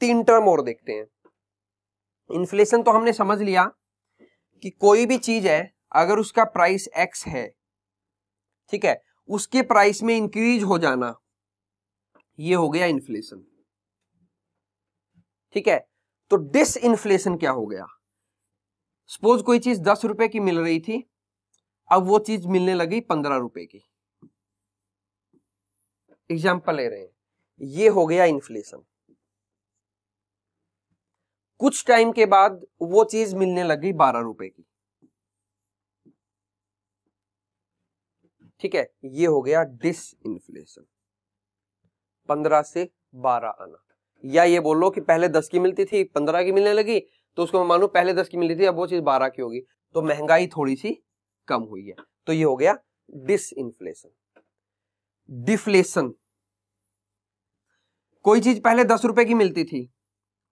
Speaker 1: तीन टर्म और देखते हैं इन्फ्लेशन तो हमने समझ लिया कि कोई भी चीज है अगर उसका प्राइस एक्स है ठीक है उसके प्राइस में इंक्रीज हो जाना ये हो गया इन्फ्लेशन ठीक है तो डिस इन्फ्लेशन क्या हो गया सपोज कोई चीज दस रुपए की मिल रही थी अब वो चीज मिलने लगी पंद्रह रुपए की एग्जाम्पल ले रहे हैं ये हो गया इन्फ्लेशन कुछ टाइम के बाद वो चीज मिलने लगी बारह रुपए की ठीक है ये हो गया डिस इन्फ्लेशन पंद्रह से बारह आना या ये बोल लो कि पहले दस की मिलती थी पंद्रह की मिलने लगी तो उसको मैं मानू पहले दस की मिली थी अब वो चीज बारह की होगी तो महंगाई थोड़ी सी कम हुई है तो ये हो गया डिस इन्फ्लेशन डिफ्लेशन कोई चीज पहले दस रुपए की मिलती थी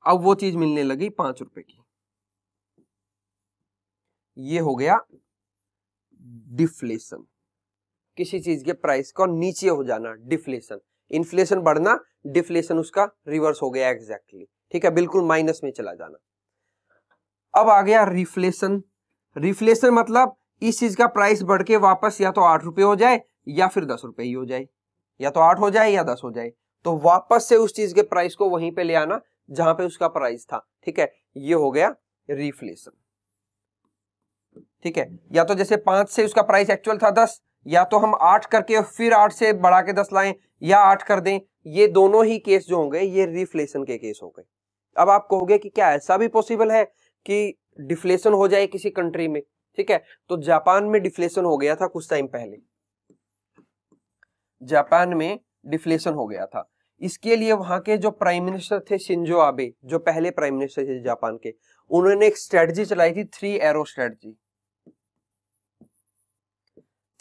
Speaker 1: अब वो चीज मिलने लगी पांच रुपए की ये हो गया डिफ्लेशन किसी चीज के प्राइस का नीचे हो जाना डिफ्लेशन इन्फ्लेशन बढ़ना डिफ्लेशन उसका रिवर्स हो गया एग्जैक्टली exactly. ठीक है बिल्कुल माइनस में चला जाना अब आ गया रिफ्लेशन रिफ्लेशन मतलब इस चीज का प्राइस बढ़ के वापस या तो आठ रुपए हो जाए या फिर दस रुपए ही हो जाए या तो आठ हो जाए या दस हो जाए तो वापस से उस चीज के प्राइस को वहीं पे ले आना जहां पे उसका प्राइस था ठीक है ये हो गया रिफ्लेशन ठीक है या तो जैसे पांच से उसका प्राइस एक्चुअल था दस या तो हम आठ करके फिर आठ से बढ़ा के दस लाएं या आठ कर दें ये दोनों ही केस जो होंगे ये रिफ्लेशन के केस हो गए अब आप कहोगे कि क्या ऐसा भी पॉसिबल है कि डिफ्लेशन हो जाए किसी कंट्री में ठीक है तो जापान में डिफ्लेशन हो गया था कुछ टाइम पहले जापान में डिफ्लेशन हो गया था इसके लिए वहां के जो प्राइम मिनिस्टर थे शिंजो आबे जो पहले प्राइम मिनिस्टर थे जापान के उन्होंने एक स्ट्रेटजी चलाई थी three arrow strategy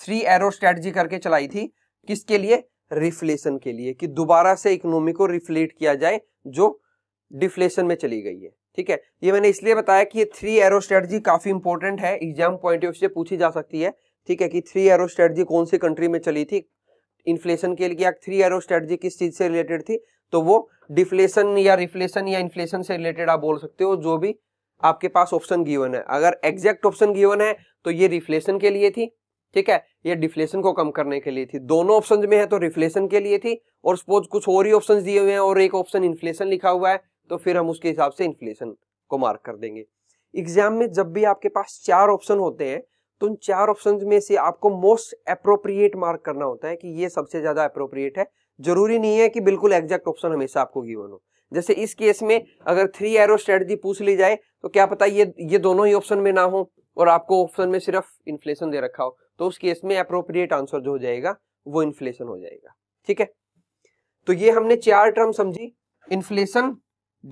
Speaker 1: three arrow strategy करके चलाई थी किसके लिए रिफ्लेशन के लिए कि दोबारा से इकोनॉमी को रिफ्लेट किया जाए जो डिफ्लेशन में चली गई है ठीक है ये मैंने इसलिए बताया कि ये थ्री एरो स्ट्रेटजी काफी इंपॉर्टेंट है एग्जाम पॉइंट ऑफ से पूछी जा सकती है ठीक है कि थ्री एरो स्ट्रेटजी कौन सी कंट्री में चली थी इन्फ्लेशन के लिए थ्री एरो स्ट्रेटजी किस चीज से रिलेटेड थी तो वो डिफ्लेशन या रिफ्लेशन या इन्फ्लेशन से रिलेटेड आप बोल सकते हो जो भी आपके पास ऑप्शन गिवन है अगर एग्जैक्ट ऑप्शन गिवन है तो ये रिफ्लेशन के लिए थी ठीक है ये डिफ्लेशन को कम करने के लिए थी दोनों ऑप्शन में है तो रिफ्लेशन के लिए थी और सपोज कुछ और ही ऑप्शन दिए हुए हैं और एक ऑप्शन इन्फ्लेशन लिखा हुआ है तो फिर हम उसके हिसाब से इन्फ्लेशन को मार्क कर देंगे एग्जाम में जब भी आपके पास चार ऑप्शन होते हैं तो उन चार ऑप्शन में से आपको मोस्ट अप्रोप्रिएट मार्क करना होता है कि ये सबसे ज्यादा अप्रोप्रिएट है जरूरी नहीं है कि बिल्कुल एग्जैक्ट ऑप्शन हमेशा आपको गिवन हो जैसे इस केस में अगर थ्री एरो स्ट्रेटजी पूछ ली जाए तो क्या पता ये ये दोनों ही ऑप्शन में ना हो और आपको ऑप्शन में सिर्फ इन्फ्लेशन दे रखा हो तो उस केस में अप्रोप्रिएट आंसर जो हो जाएगा वो इन्फ्लेशन हो जाएगा ठीक है तो ये हमने चार टर्म समझी इन्फ्लेशन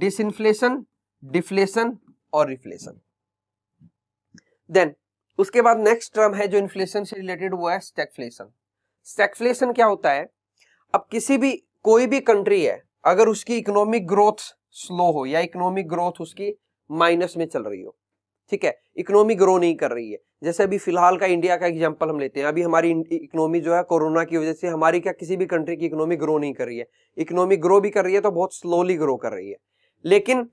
Speaker 1: डिसइन्फ्लेशन डिफ्लेशन और रिफ्लेशन देन उसके बाद नेक्स्ट टर्म है जो इन्फ्लेशन से रिलेटेड वो है स्टैगफ्लेशन स्टैगफ्लेशन क्या होता है अब किसी भी कोई भी कंट्री है अगर उसकी इकोनॉमिक ग्रोथ स्लो हो या इकोनॉमिक ग्रोथ उसकी माइनस में चल रही हो ठीक है इकोनॉमी ग्रो नहीं कर रही है जैसे अभी फिलहाल का इंडिया का एग्जाम्पल हम लेते हैं अभी हमारी इकोनॉमी जो है कोरोना की वजह से हमारी क्या किसी भी कंट्री की इकोनॉमी ग्रो नहीं कर रही है इकोनॉमी ग्रो भी कर रही है तो बहुत स्लोली ग्रो कर रही है लेकिन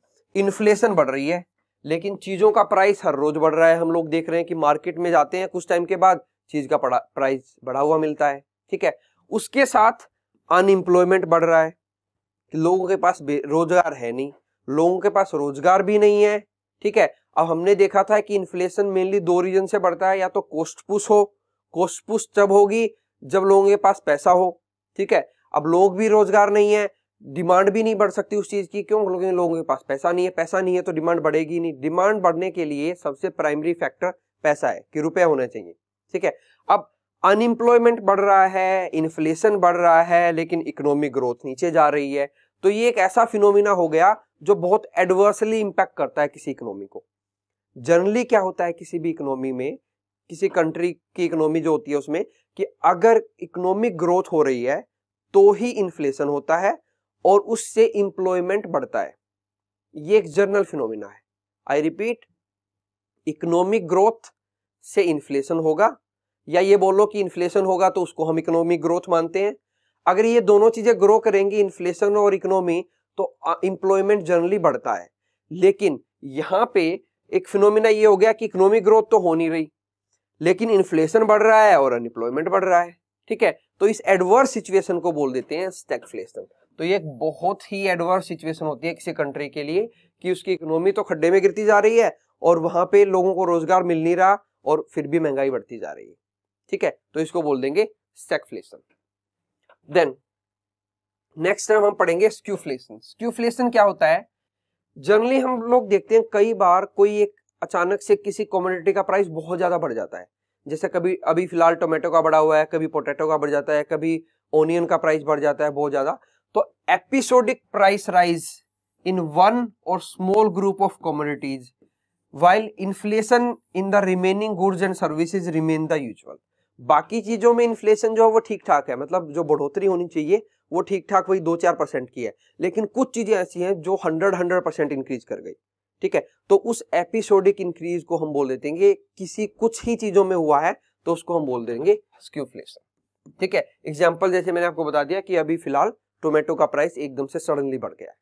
Speaker 1: इन्फ्लेशन बढ़ रही है लेकिन चीज़ों का प्राइस हर रोज बढ़ रहा है हम लोग देख रहे हैं कि मार्केट में जाते हैं कुछ टाइम के बाद चीज़ का प्राइस बढ़ा हुआ मिलता है ठीक है उसके साथ अनएम्प्लॉयमेंट बढ़ रहा है कि लोगों के पास रोजगार है नहीं लोगों के पास रोजगार भी नहीं है ठीक है अब हमने देखा था कि इन्फ्लेशन मेनली दो रीजन से बढ़ता है या तो कोस्ट पुश हो कोस्ट पुश जब होगी जब लोगों के पास पैसा हो ठीक है अब लोग भी रोजगार नहीं है डिमांड भी नहीं बढ़ सकती उस चीज की क्यों लोगों लोगों के पास पैसा नहीं है पैसा नहीं है तो डिमांड बढ़ेगी नहीं डिमांड बढ़ने के लिए सबसे प्राइमरी फैक्टर पैसा है कि रुपया होना चाहिए ठीक है अब अनएम्प्लॉयमेंट बढ़ रहा है इन्फ्लेशन बढ़ रहा है लेकिन इकोनॉमिक ग्रोथ नीचे जा रही है तो ये एक ऐसा फिनोमिना हो गया जो बहुत एडवर्सली इम्पैक्ट करता है किसी इकोनॉमी को जनरली क्या होता है किसी भी इकोनॉमी में किसी कंट्री की इकोनॉमी जो होती है उसमें कि अगर इकोनॉमिक ग्रोथ हो रही है तो ही इन्फ्लेशन होता है और उससे इंप्लॉयमेंट बढ़ता है ये एक जर्नल फिनोमिना है आई रिपीट इकोनॉमिक ग्रोथ से इन्फ्लेशन होगा या ये बोलो कि इन्फ्लेशन होगा तो उसको हम इकोनॉमिक ग्रोथ मानते हैं अगर ये दोनों चीजें ग्रो करेंगी इन्फ्लेशन और इकोनॉमी तो इंप्लॉयमेंट जनरली बढ़ता है लेकिन यहां पे एक फिनोमिना ये हो गया कि इकोनॉमिक ग्रोथ तो हो नहीं रही लेकिन इन्फ्लेशन बढ़ रहा है और अनएम्प्लॉयमेंट बढ़ रहा है ठीक है तो इस एडवर्स सिचुएशन को बोल देते हैं स्टैगफ्लेशन तो ये एक बहुत ही एडवर्स सिचुएशन होती है किसी कंट्री के लिए कि उसकी इकोनॉमी तो खड्डे में गिरती जा रही है और वहां पे लोगों को रोजगार मिल नहीं रहा और फिर भी महंगाई बढ़ती जा रही है ठीक है तो इसको बोल देंगे स्टैगफ्लेशन देन नेक्स्ट टाइम हम पढ़ेंगे स्क्यूफ्लेशन स्क्यूफ्लेशन क्या होता है जनरली हम लोग देखते हैं कई बार कोई एक अचानक से किसी कॉमोडिटी का प्राइस बहुत ज़्यादा बढ़ जाता है जैसे कभी अभी फिलहाल टोमेटो का बढ़ा हुआ है कभी पोटेटो का बढ़ जाता है कभी ओनियन का प्राइस बढ़ जाता है बहुत ज़्यादा तो episodic price rise in one or small group of commodities while inflation in the remaining goods and services remain the usual बाकी चीज़ों में इन्फ्लेशन जो है वो ठीक ठाक है मतलब जो बढ़ोतरी होनी चाहिए वो ठीक ठाक वही दो चार परसेंट की है लेकिन कुछ चीजें ऐसी हैं जो हंड्रेड हंड्रेड परसेंट इंक्रीज कर गई ठीक है तो उस एपिसोडिक इंक्रीज को हम बोल देते हैं किसी कुछ ही चीजों में हुआ है तो उसको हम बोल देंगे स्क्यूफ्लेशन ठीक है एग्जाम्पल जैसे मैंने आपको बता दिया कि अभी फिलहाल टोमेटो का प्राइस एकदम से सडनली बढ़ गया है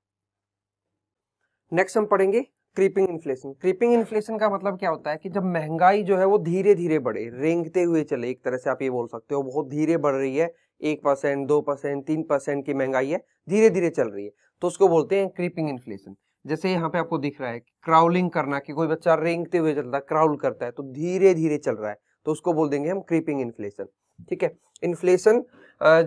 Speaker 1: नेक्स्ट हम पढ़ेंगे क्रीपिंग इन्फ्लेशन क्रीपिंग इन्फ्लेशन का मतलब क्या होता है कि जब महंगाई जो है वो धीरे धीरे बढ़े रेंगते हुए चले एक तरह से आप ये बोल सकते हो बहुत धीरे बढ़ रही है एक परसेंट दो परसेंट तीन परसेंट की महंगाई है धीरे धीरे चल रही है तो उसको बोलते हैं क्रीपिंग इन्फ्लेशन जैसे यहाँ पे आपको दिख रहा है क्राउलिंग करना कि कोई बच्चा रेंगते हुए चलता है क्राउल करता है तो धीरे धीरे चल रहा है तो उसको बोल देंगे हम क्रीपिंग इन्फ्लेशन ठीक है इन्फ्लेशन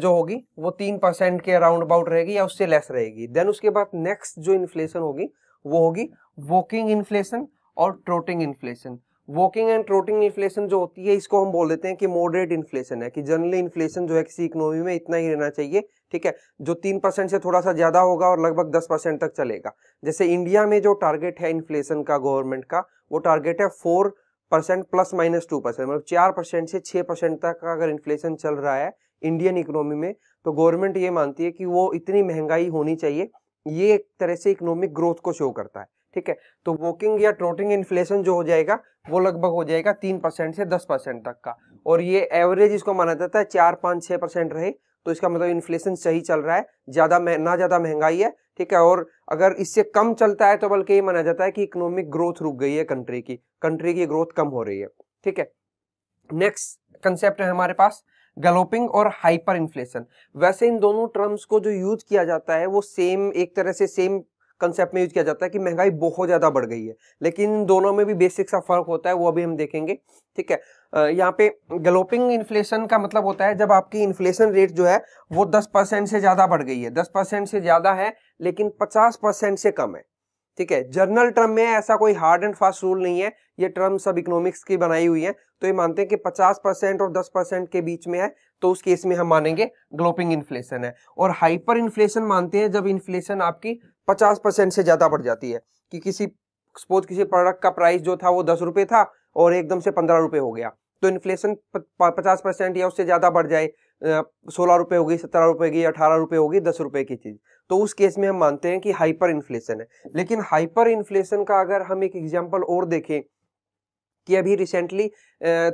Speaker 1: जो होगी वो तीन परसेंट के अराउंड अबाउट रहेगी या उससे लेस रहेगी देन उसके बाद नेक्स्ट जो इन्फ्लेशन होगी वो होगी वॉकिंग इन्फ्लेशन और trotting inflation walking and trotting inflation जो होती है इसको हम बोल देते हैं कि मॉडरेट इन्फ्लेशन है कि जनरली इन्फ्लेशन जो है किसी इकोनॉमी में इतना ही रहना चाहिए ठीक है जो तीन परसेंट से थोड़ा सा ज्यादा होगा और लगभग दस परसेंट तक चलेगा जैसे इंडिया में जो टारगेट है इन्फ्लेशन का गवर्नमेंट का वो टारगेट है four percent plus minus two percent मतलब चार परसेंट से छः परसेंट तक का अगर इन्फ्लेशन चल रहा है इंडियन इकोनॉमी में तो गवर्नमेंट ये मानती है कि वो इतनी महंगाई होनी चाहिए ये एक तरह से इकोनॉमिक ग्रोथ को शो करता है ठीक है तो वॉकिंग या ट्रोटिंग इन्फ्लेशन जो हो जाएगा वो लगभग हो जाएगा तीन परसेंट से दस परसेंट तक का और ये एवरेज इसको माना जाता है चार पाँच छः परसेंट रहे तो इसका मतलब इन्फ्लेशन सही चल रहा है ज़्यादा ना ज़्यादा महंगाई है ठीक है और अगर इससे कम चलता है तो बल्कि ये माना जाता है कि इकोनॉमिक ग्रोथ रुक गई है कंट्री की कंट्री की ग्रोथ कम हो रही है ठीक है नेक्स्ट कंसेप्ट है हमारे पास गलोपिंग और हाइपर इन्फ्लेशन वैसे इन दोनों टर्म्स को जो यूज किया जाता है वो सेम एक तरह से सेम कंसेप्ट में यूज किया जाता है कि महंगाई बहुत ज़्यादा बढ़ गई है लेकिन दोनों में भी बेसिक सा फर्क होता है वो अभी हम देखेंगे ठीक है यहाँ पे गलोपिंग इन्फ्लेशन का मतलब होता है जब आपकी इन्फ्लेशन रेट जो है वो दस परसेंट से ज़्यादा बढ़ गई है दस परसेंट से ज़्यादा है लेकिन पचास परसेंट से कम है ठीक है जर्नल टर्म में ऐसा कोई हार्ड एंड फास्ट रूल नहीं है ये टर्म सब इकोनॉमिक्स की बनाई हुई है तो ये मानते हैं कि पचास परसेंट और दस परसेंट के बीच में है तो उस केस में हम मानेंगे ग्लोपिंग इन्फ्लेशन है और हाइपर इन्फ्लेशन मानते हैं जब इन्फ्लेशन आपकी पचास परसेंट से ज़्यादा बढ़ जाती है कि किसी सपोज किसी प्रोडक्ट का प्राइस जो था वो दस रुपये था और एकदम से पंद्रह रुपये हो गया तो इन्फ्लेशन पचास परसेंट या उससे ज़्यादा बढ़ जाए सोलह रुपये होगी सत्रह रुपये की अठारह रुपये होगी दस रुपये की चीज़ तो उस केस में हम मानते हैं कि हाइपर इन्फ्लेशन है लेकिन हाइपर इन्फ्लेशन का अगर हम एक एग्जाम्पल और देखें कि अभी रिसेंटली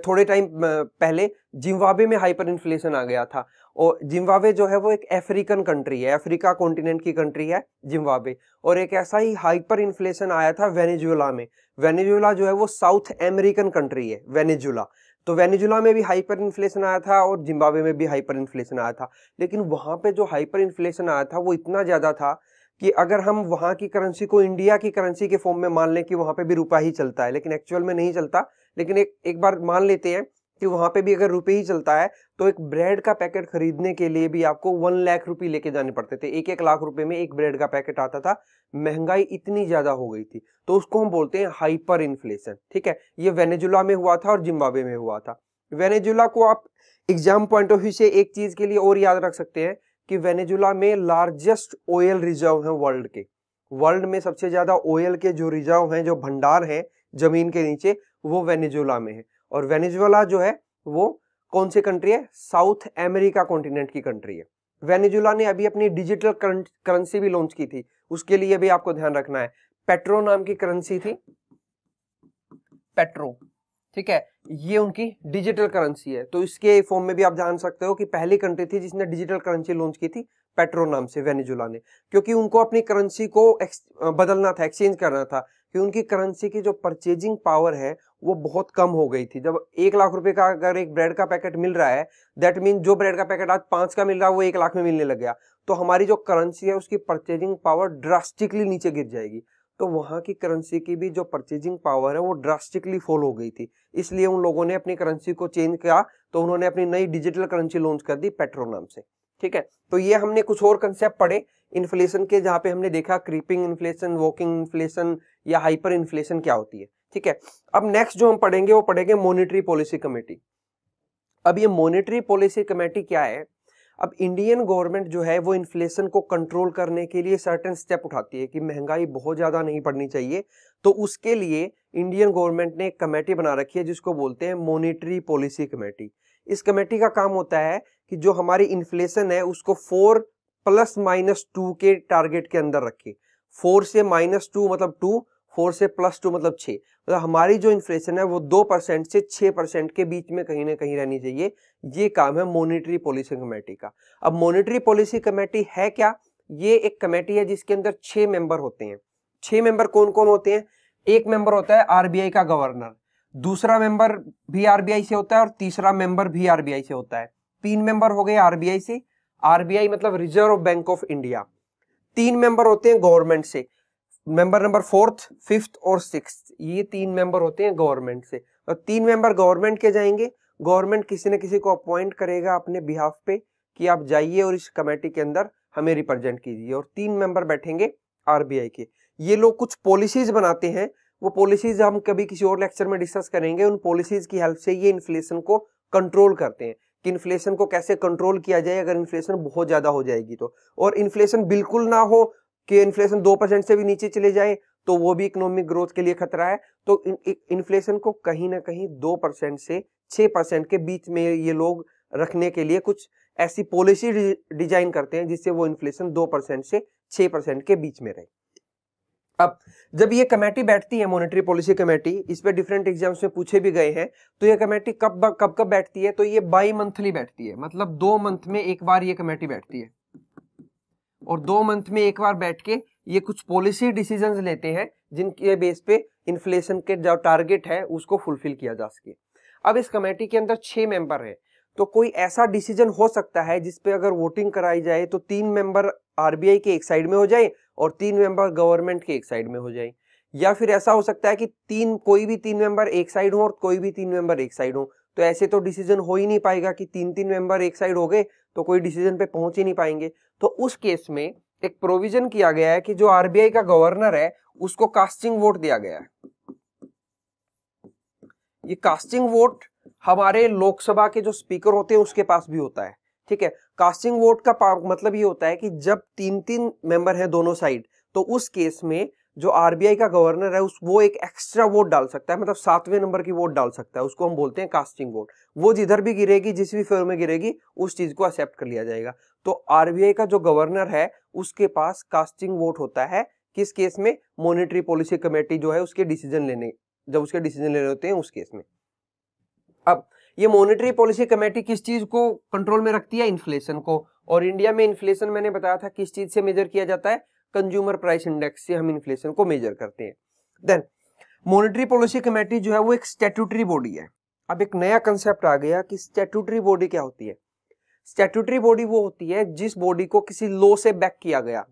Speaker 1: थोड़े टाइम पहले जिम्बाब्वे में हाइपर इन्फ्लेशन आ गया था और जिम्बाब्वे जो है वो एक अफ्रीकन कंट्री है अफ्रीका कॉन्टिनेंट की कंट्री है जिम्बाब्वे और एक ऐसा ही हाइपर इन्फ्लेशन आया था वेनेजुएला में वेनेजुएला जो है वो साउथ अमेरिकन कंट्री है वेनेजुएला तो वेनेजुला में भी हाइपर इन्फ्लेशन आया था और जिम्बाब्वे में भी हाइपर इन्फ्लेशन आया था लेकिन वहाँ पे जो हाइपर इन्फ्लेशन आया था वो इतना ज़्यादा था कि अगर हम वहां की करेंसी को इंडिया की करेंसी के फॉर्म में मान लें कि वहां पे भी रुपया ही चलता है लेकिन एक्चुअल में नहीं चलता लेकिन एक एक बार मान लेते हैं कि वहां पे भी अगर रुपये ही चलता है तो एक ब्रेड का पैकेट खरीदने के लिए भी आपको वन लाख रुपये लेके जाने पड़ते थे एक एक लाख रुपए में एक ब्रेड का पैकेट आता था महंगाई इतनी ज़्यादा हो गई थी तो उसको हम बोलते हैं हाइपर इन्फ्लेशन ठीक है ये वेनेजुला में हुआ था और जिम्बाब्वे में हुआ था वेनेजुला को आप एग्जाम पॉइंट ऑफ व्यू से एक चीज़ के लिए और याद रख सकते हैं कि वेनेजुला में लार्जेस्ट ऑयल रिजर्व है वर्ल्ड के वर्ल्ड में सबसे ज़्यादा ऑयल के जो रिजर्व हैं जो भंडार हैं जमीन के नीचे वो वेनेजुला में है और वेनेजुला जो है वो कौन सी कंट्री है साउथ अमेरिका कॉन्टिनेंट की कंट्री है वेनेजुला ने अभी अपनी डिजिटल करेंसी भी लॉन्च की थी उसके लिए भी आपको ध्यान रखना है पेट्रो नाम की करेंसी थी पेट्रो ठीक है ये उनकी डिजिटल करेंसी है तो इसके फॉर्म में भी आप जान सकते हो कि पहली कंट्री थी जिसने डिजिटल करेंसी लॉन्च की थी पेट्रो नाम से वेनेजुला ने क्योंकि उनको अपनी करेंसी को बदलना था एक्सचेंज करना था कि उनकी करेंसी की जो परचेजिंग पावर है वो बहुत कम हो गई थी जब एक लाख रुपए का अगर एक ब्रेड का पैकेट मिल रहा है दैट मीन जो ब्रेड का पैकेट आज पांच का मिल रहा है वो एक लाख में मिलने लग गया तो हमारी जो करेंसी है उसकी परचेजिंग पावर ड्रास्टिकली नीचे गिर जाएगी तो वहां की करेंसी की भी जो परचेजिंग पावर है वो ड्रास्टिकली फॉल हो गई थी इसलिए उन लोगों ने अपनी करेंसी को चेंज किया तो उन्होंने अपनी नई डिजिटल करेंसी लॉन्च कर दी पेट्रो नाम से ठीक है तो ये हमने कुछ और कंसेप्ट पढ़े इन्फ्लेशन के जहाँ पे हमने देखा क्रीपिंग इन्फ्लेशन वॉकिंग इन्फ्लेशन या हाइपर इन्फ्लेशन क्या होती है ठीक है अब नेक्स्ट जो हम पढ़ेंगे वो पढ़ेंगे मॉनिटरी पॉलिसी कमेटी अब ये मॉनिटरी पॉलिसी कमेटी क्या है अब इंडियन गवर्नमेंट जो है वो इन्फ्लेशन को कंट्रोल करने के लिए सर्टेन स्टेप उठाती है कि महंगाई बहुत ज़्यादा नहीं पड़नी चाहिए तो उसके लिए इंडियन गवर्नमेंट ने एक कमेटी बना रखी है जिसको बोलते हैं मोनिट्री पॉलिसी कमेटी इस कमेटी का काम होता है कि जो हमारी इन्फ्लेशन है उसको फोर प्लस माइनस टू के टारगेट के अंदर रखे फोर से माइनस टू मतलब टू फोर से प्लस टू मतलब छः मतलब हमारी जो इन्फ्लेशन है वो दो परसेंट से छः परसेंट के बीच में कहीं ना कहीं रहनी चाहिए ये काम है मॉनेटरी पॉलिसी कमेटी का अब मॉनेटरी पॉलिसी कमेटी है क्या ये एक कमेटी है जिसके अंदर छः मेंबर होते हैं छः मेंबर कौन कौन होते हैं एक मेंबर होता है आर का गवर्नर दूसरा मेंबर भी आर से होता है और तीसरा मेंबर भी आर से होता है तीन मेंबर हो गए आर से आर मतलब रिजर्व बैंक ऑफ इंडिया तीन मेंबर होते हैं गवर्नमेंट से मेंबर नंबर फोर्थ फिफ्थ और सिक्स ये तीन मेंबर होते हैं गवर्नमेंट से और तीन मेंबर गवर्नमेंट के जाएंगे गवर्नमेंट किसी न किसी को अपॉइंट करेगा अपने बिहाफ पे कि आप जाइए और इस कमेटी के अंदर हमें रिप्रेजेंट कीजिए और तीन मेंबर बैठेंगे आरबीआई के ये लोग कुछ पॉलिसीज बनाते हैं वो पॉलिसीज हम कभी किसी और लेक्चर में डिस्कस करेंगे उन पॉलिसीज की हेल्प से ये इन्फ्लेशन को कंट्रोल करते हैं कि इन्फ्लेशन को कैसे कंट्रोल किया जाए अगर इन्फ्लेशन बहुत ज़्यादा हो जाएगी तो और इन्फ्लेशन बिल्कुल ना हो कि इन्फ्लेशन दो परसेंट से भी नीचे चले जाए तो वो भी इकोनॉमिक ग्रोथ के लिए खतरा है तो इन्फ्लेशन को कहीं ना कहीं दो परसेंट से छह परसेंट के बीच में ये लोग रखने के लिए कुछ ऐसी पॉलिसी डिजाइन करते हैं जिससे वो इन्फ्लेशन दो परसेंट से छह परसेंट के बीच में रहे अब जब ये कमेटी बैठती है मॉनेटरी पॉलिसी कमेटी इस पर डिफरेंट एग्जाम्स में पूछे भी गए हैं तो ये कमेटी कब कब कब बैठती है तो ये बाई मंथली बैठती है मतलब दो मंथ में एक बार ये कमेटी बैठती है और दो मंथ में एक बार बैठ के ये कुछ पॉलिसी डिसीजन लेते हैं जिनके बेस पे इन्फ्लेशन के जो टारगेट है उसको फुलफिल किया जा सके अब इस कमेटी के अंदर छह मेंबर है तो कोई ऐसा डिसीजन हो सकता है जिसपे अगर वोटिंग कराई जाए तो तीन मेंबर आरबीआई के एक साइड में हो जाए और तीन मेंबर गवर्नमेंट के एक साइड में हो जाए या फिर ऐसा हो सकता है कि तीन कोई भी तीन मेंबर एक साइड हो और कोई भी तीन मेंबर एक साइड हो तो ऐसे तो डिसीजन हो ही नहीं पाएगा कि तीन तीन मेंबर एक साइड हो गए तो कोई डिसीजन पे पहुंच ही नहीं पाएंगे तो उस केस में एक प्रोविजन किया गया है कि जो आरबीआई का गवर्नर है उसको कास्टिंग वोट दिया गया है ये कास्टिंग वोट हमारे लोकसभा के जो स्पीकर होते हैं उसके पास भी होता है ठीक है कास्टिंग वोट का मतलब ये होता है कि जब तीन तीन मेंबर हैं दोनों साइड तो उस केस में जो आरबीआई का गवर्नर है उस वो एक एक्स्ट्रा वोट डाल सकता है मतलब सातवें नंबर की वोट डाल सकता है उसको हम बोलते हैं कास्टिंग वोट वो जिधर भी गिरेगी जिस भी फेवर में गिरेगी उस चीज को एक्सेप्ट कर लिया जाएगा तो आरबीआई का जो गवर्नर है उसके पास कास्टिंग वोट होता है किस केस में मॉनिटरी पॉलिसी कमेटी जो है उसके डिसीजन लेने जब उसके डिसीजन लेने होते हैं उस केस में अब ये मॉनिटरी पॉलिसी कमेटी किस चीज को कंट्रोल में रखती है इन्फ्लेशन को और इंडिया में इन्फ्लेशन मैंने बताया था किस चीज से मेजर किया जाता है कंज्यूमर प्राइस इंडेक्स से हम इन्फ्लेशन को मेजर करते हैं देन मॉनेटरी पॉलिसी कमेटी जो है वो एक स्टेट्यूटरी बॉडी है अब एक नया कंसेप्ट आ गया कि स्टेट्यूटरी बॉडी क्या होती है स्टेट्यूटरी बॉडी वो होती है जिस बॉडी को किसी लॉ से बैक किया गया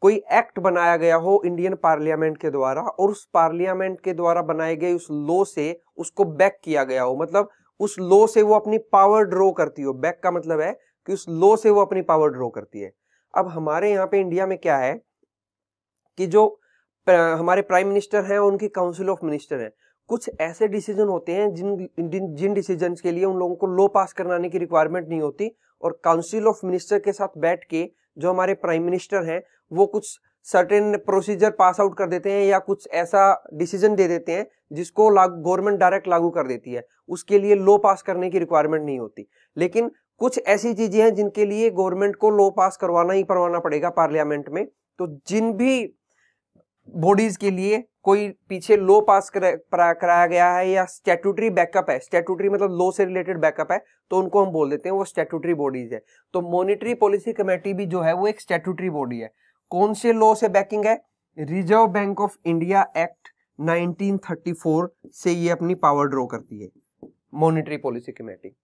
Speaker 1: कोई एक्ट बनाया गया हो इंडियन पार्लियामेंट के द्वारा और उस पार्लियामेंट के द्वारा बनाए गए उस लॉ से उसको बैक किया गया हो मतलब उस लॉ से वो अपनी पावर ड्रॉ करती हो बैक का मतलब है कि उस लॉ से वो अपनी पावर ड्रॉ करती है अब हमारे यहाँ पे इंडिया में क्या है कि जो हमारे प्राइम मिनिस्टर हैं और उनकी काउंसिल ऑफ मिनिस्टर हैं कुछ ऐसे डिसीजन होते हैं जिन जिन डिसीजन के लिए उन लोगों को लो पास कराने की रिक्वायरमेंट नहीं होती और काउंसिल ऑफ मिनिस्टर के साथ बैठ के जो हमारे प्राइम मिनिस्टर हैं वो कुछ सर्टेन प्रोसीजर पास आउट कर देते हैं या कुछ ऐसा डिसीजन दे देते हैं जिसको गवर्नमेंट डायरेक्ट लागू कर देती है उसके लिए लो पास करने की रिक्वायरमेंट नहीं होती लेकिन कुछ ऐसी चीजें हैं जिनके लिए गवर्नमेंट को लो पास करवाना ही करवाना पड़ेगा पार्लियामेंट में तो जिन भी बॉडीज के लिए कोई पीछे लो पास करा, कराया गया है या स्टेटूटरी बैकअप है स्टेटूटरी मतलब लो से रिलेटेड बैकअप है तो उनको हम बोल देते हैं वो स्टेटूटरी बॉडीज है तो मॉनिटरी पॉलिसी कमेटी भी जो है वो एक स्टेटूटरी बॉडी है कौन से लॉ से बैकिंग है reserve bank of India act 1934 से ये अपनी पावर ड्रॉ करती है मॉनिटरी पॉलिसी कमेटी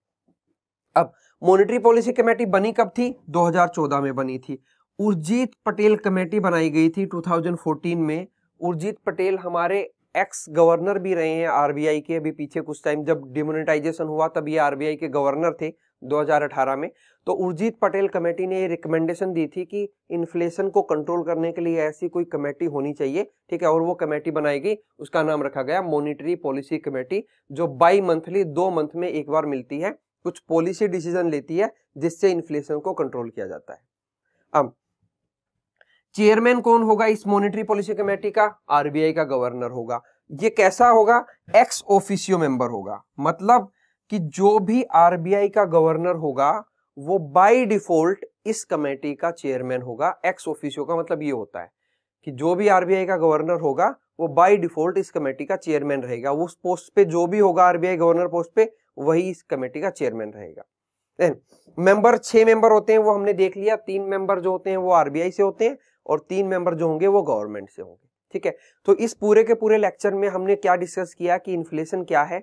Speaker 1: अब मॉनिटरी पॉलिसी कमेटी बनी कब थी 2014 में बनी थी उर्जीत पटेल कमेटी बनाई गई थी 2014 में उर्जीत पटेल हमारे एक्स गवर्नर भी रहे हैं आरबीआई के अभी पीछे कुछ टाइम जब डिमोनेटाइजेशन हुआ तब ये आरबीआई के गवर्नर थे 2018 में तो उर्जीत पटेल कमेटी ने ये रिकमेंडेशन दी थी कि इन्फ्लेशन को कंट्रोल करने के लिए ऐसी कोई कमेटी होनी चाहिए ठीक है और वो कमेटी बनाई गई उसका नाम रखा गया मॉनिटरी पॉलिसी कमेटी जो बाई मंथली दो मंथ में एक बार मिलती है कुछ पॉलिसी डिसीजन लेती है जिससे इन्फ्लेशन को कंट्रोल किया जाता है अब चेयरमैन कौन होगा इस मॉनेटरी पॉलिसी कमेटी का आरबीआई का गवर्नर होगा ये कैसा होगा एक्स ऑफिसियो मेंबर होगा मतलब कि जो भी आरबीआई का गवर्नर होगा वो बाय डिफॉल्ट इस कमेटी का चेयरमैन होगा एक्स ऑफिसियो का मतलब ये होता है कि जो भी आरबीआई का गवर्नर होगा वो बाय डिफॉल्ट इस कमेटी का चेयरमैन रहेगा उस पोस्ट पे जो भी होगा आरबीआई गवर्नर पोस्ट पे वही इस कमेटी का चेयरमैन रहेगा मेंबर छह मेंबर होते हैं वो हमने देख लिया तीन मेंबर जो होते हैं वो आरबीआई से होते हैं और तीन मेंबर जो होंगे वो गवर्नमेंट से होंगे ठीक है तो इस पूरे के पूरे लेक्चर में हमने क्या डिस्कस किया कि इन्फ्लेशन क्या है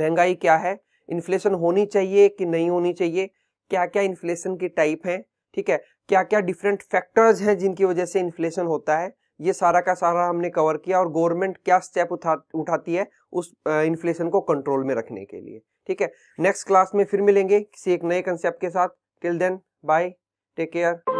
Speaker 1: महंगाई क्या है इन्फ्लेशन होनी चाहिए कि नहीं होनी चाहिए क्या क्या इन्फ्लेशन की टाइप है ठीक है क्या क्या डिफरेंट फैक्टर्स हैं जिनकी वजह से इन्फ्लेशन होता है ये सारा का सारा हमने कवर किया और गवर्नमेंट क्या स्टेप उठा उठाती है उस इन्फ्लेशन को कंट्रोल में रखने के लिए ठीक है नेक्स्ट क्लास में फिर मिलेंगे किसी एक नए कंसेप्ट के साथ till then bye take care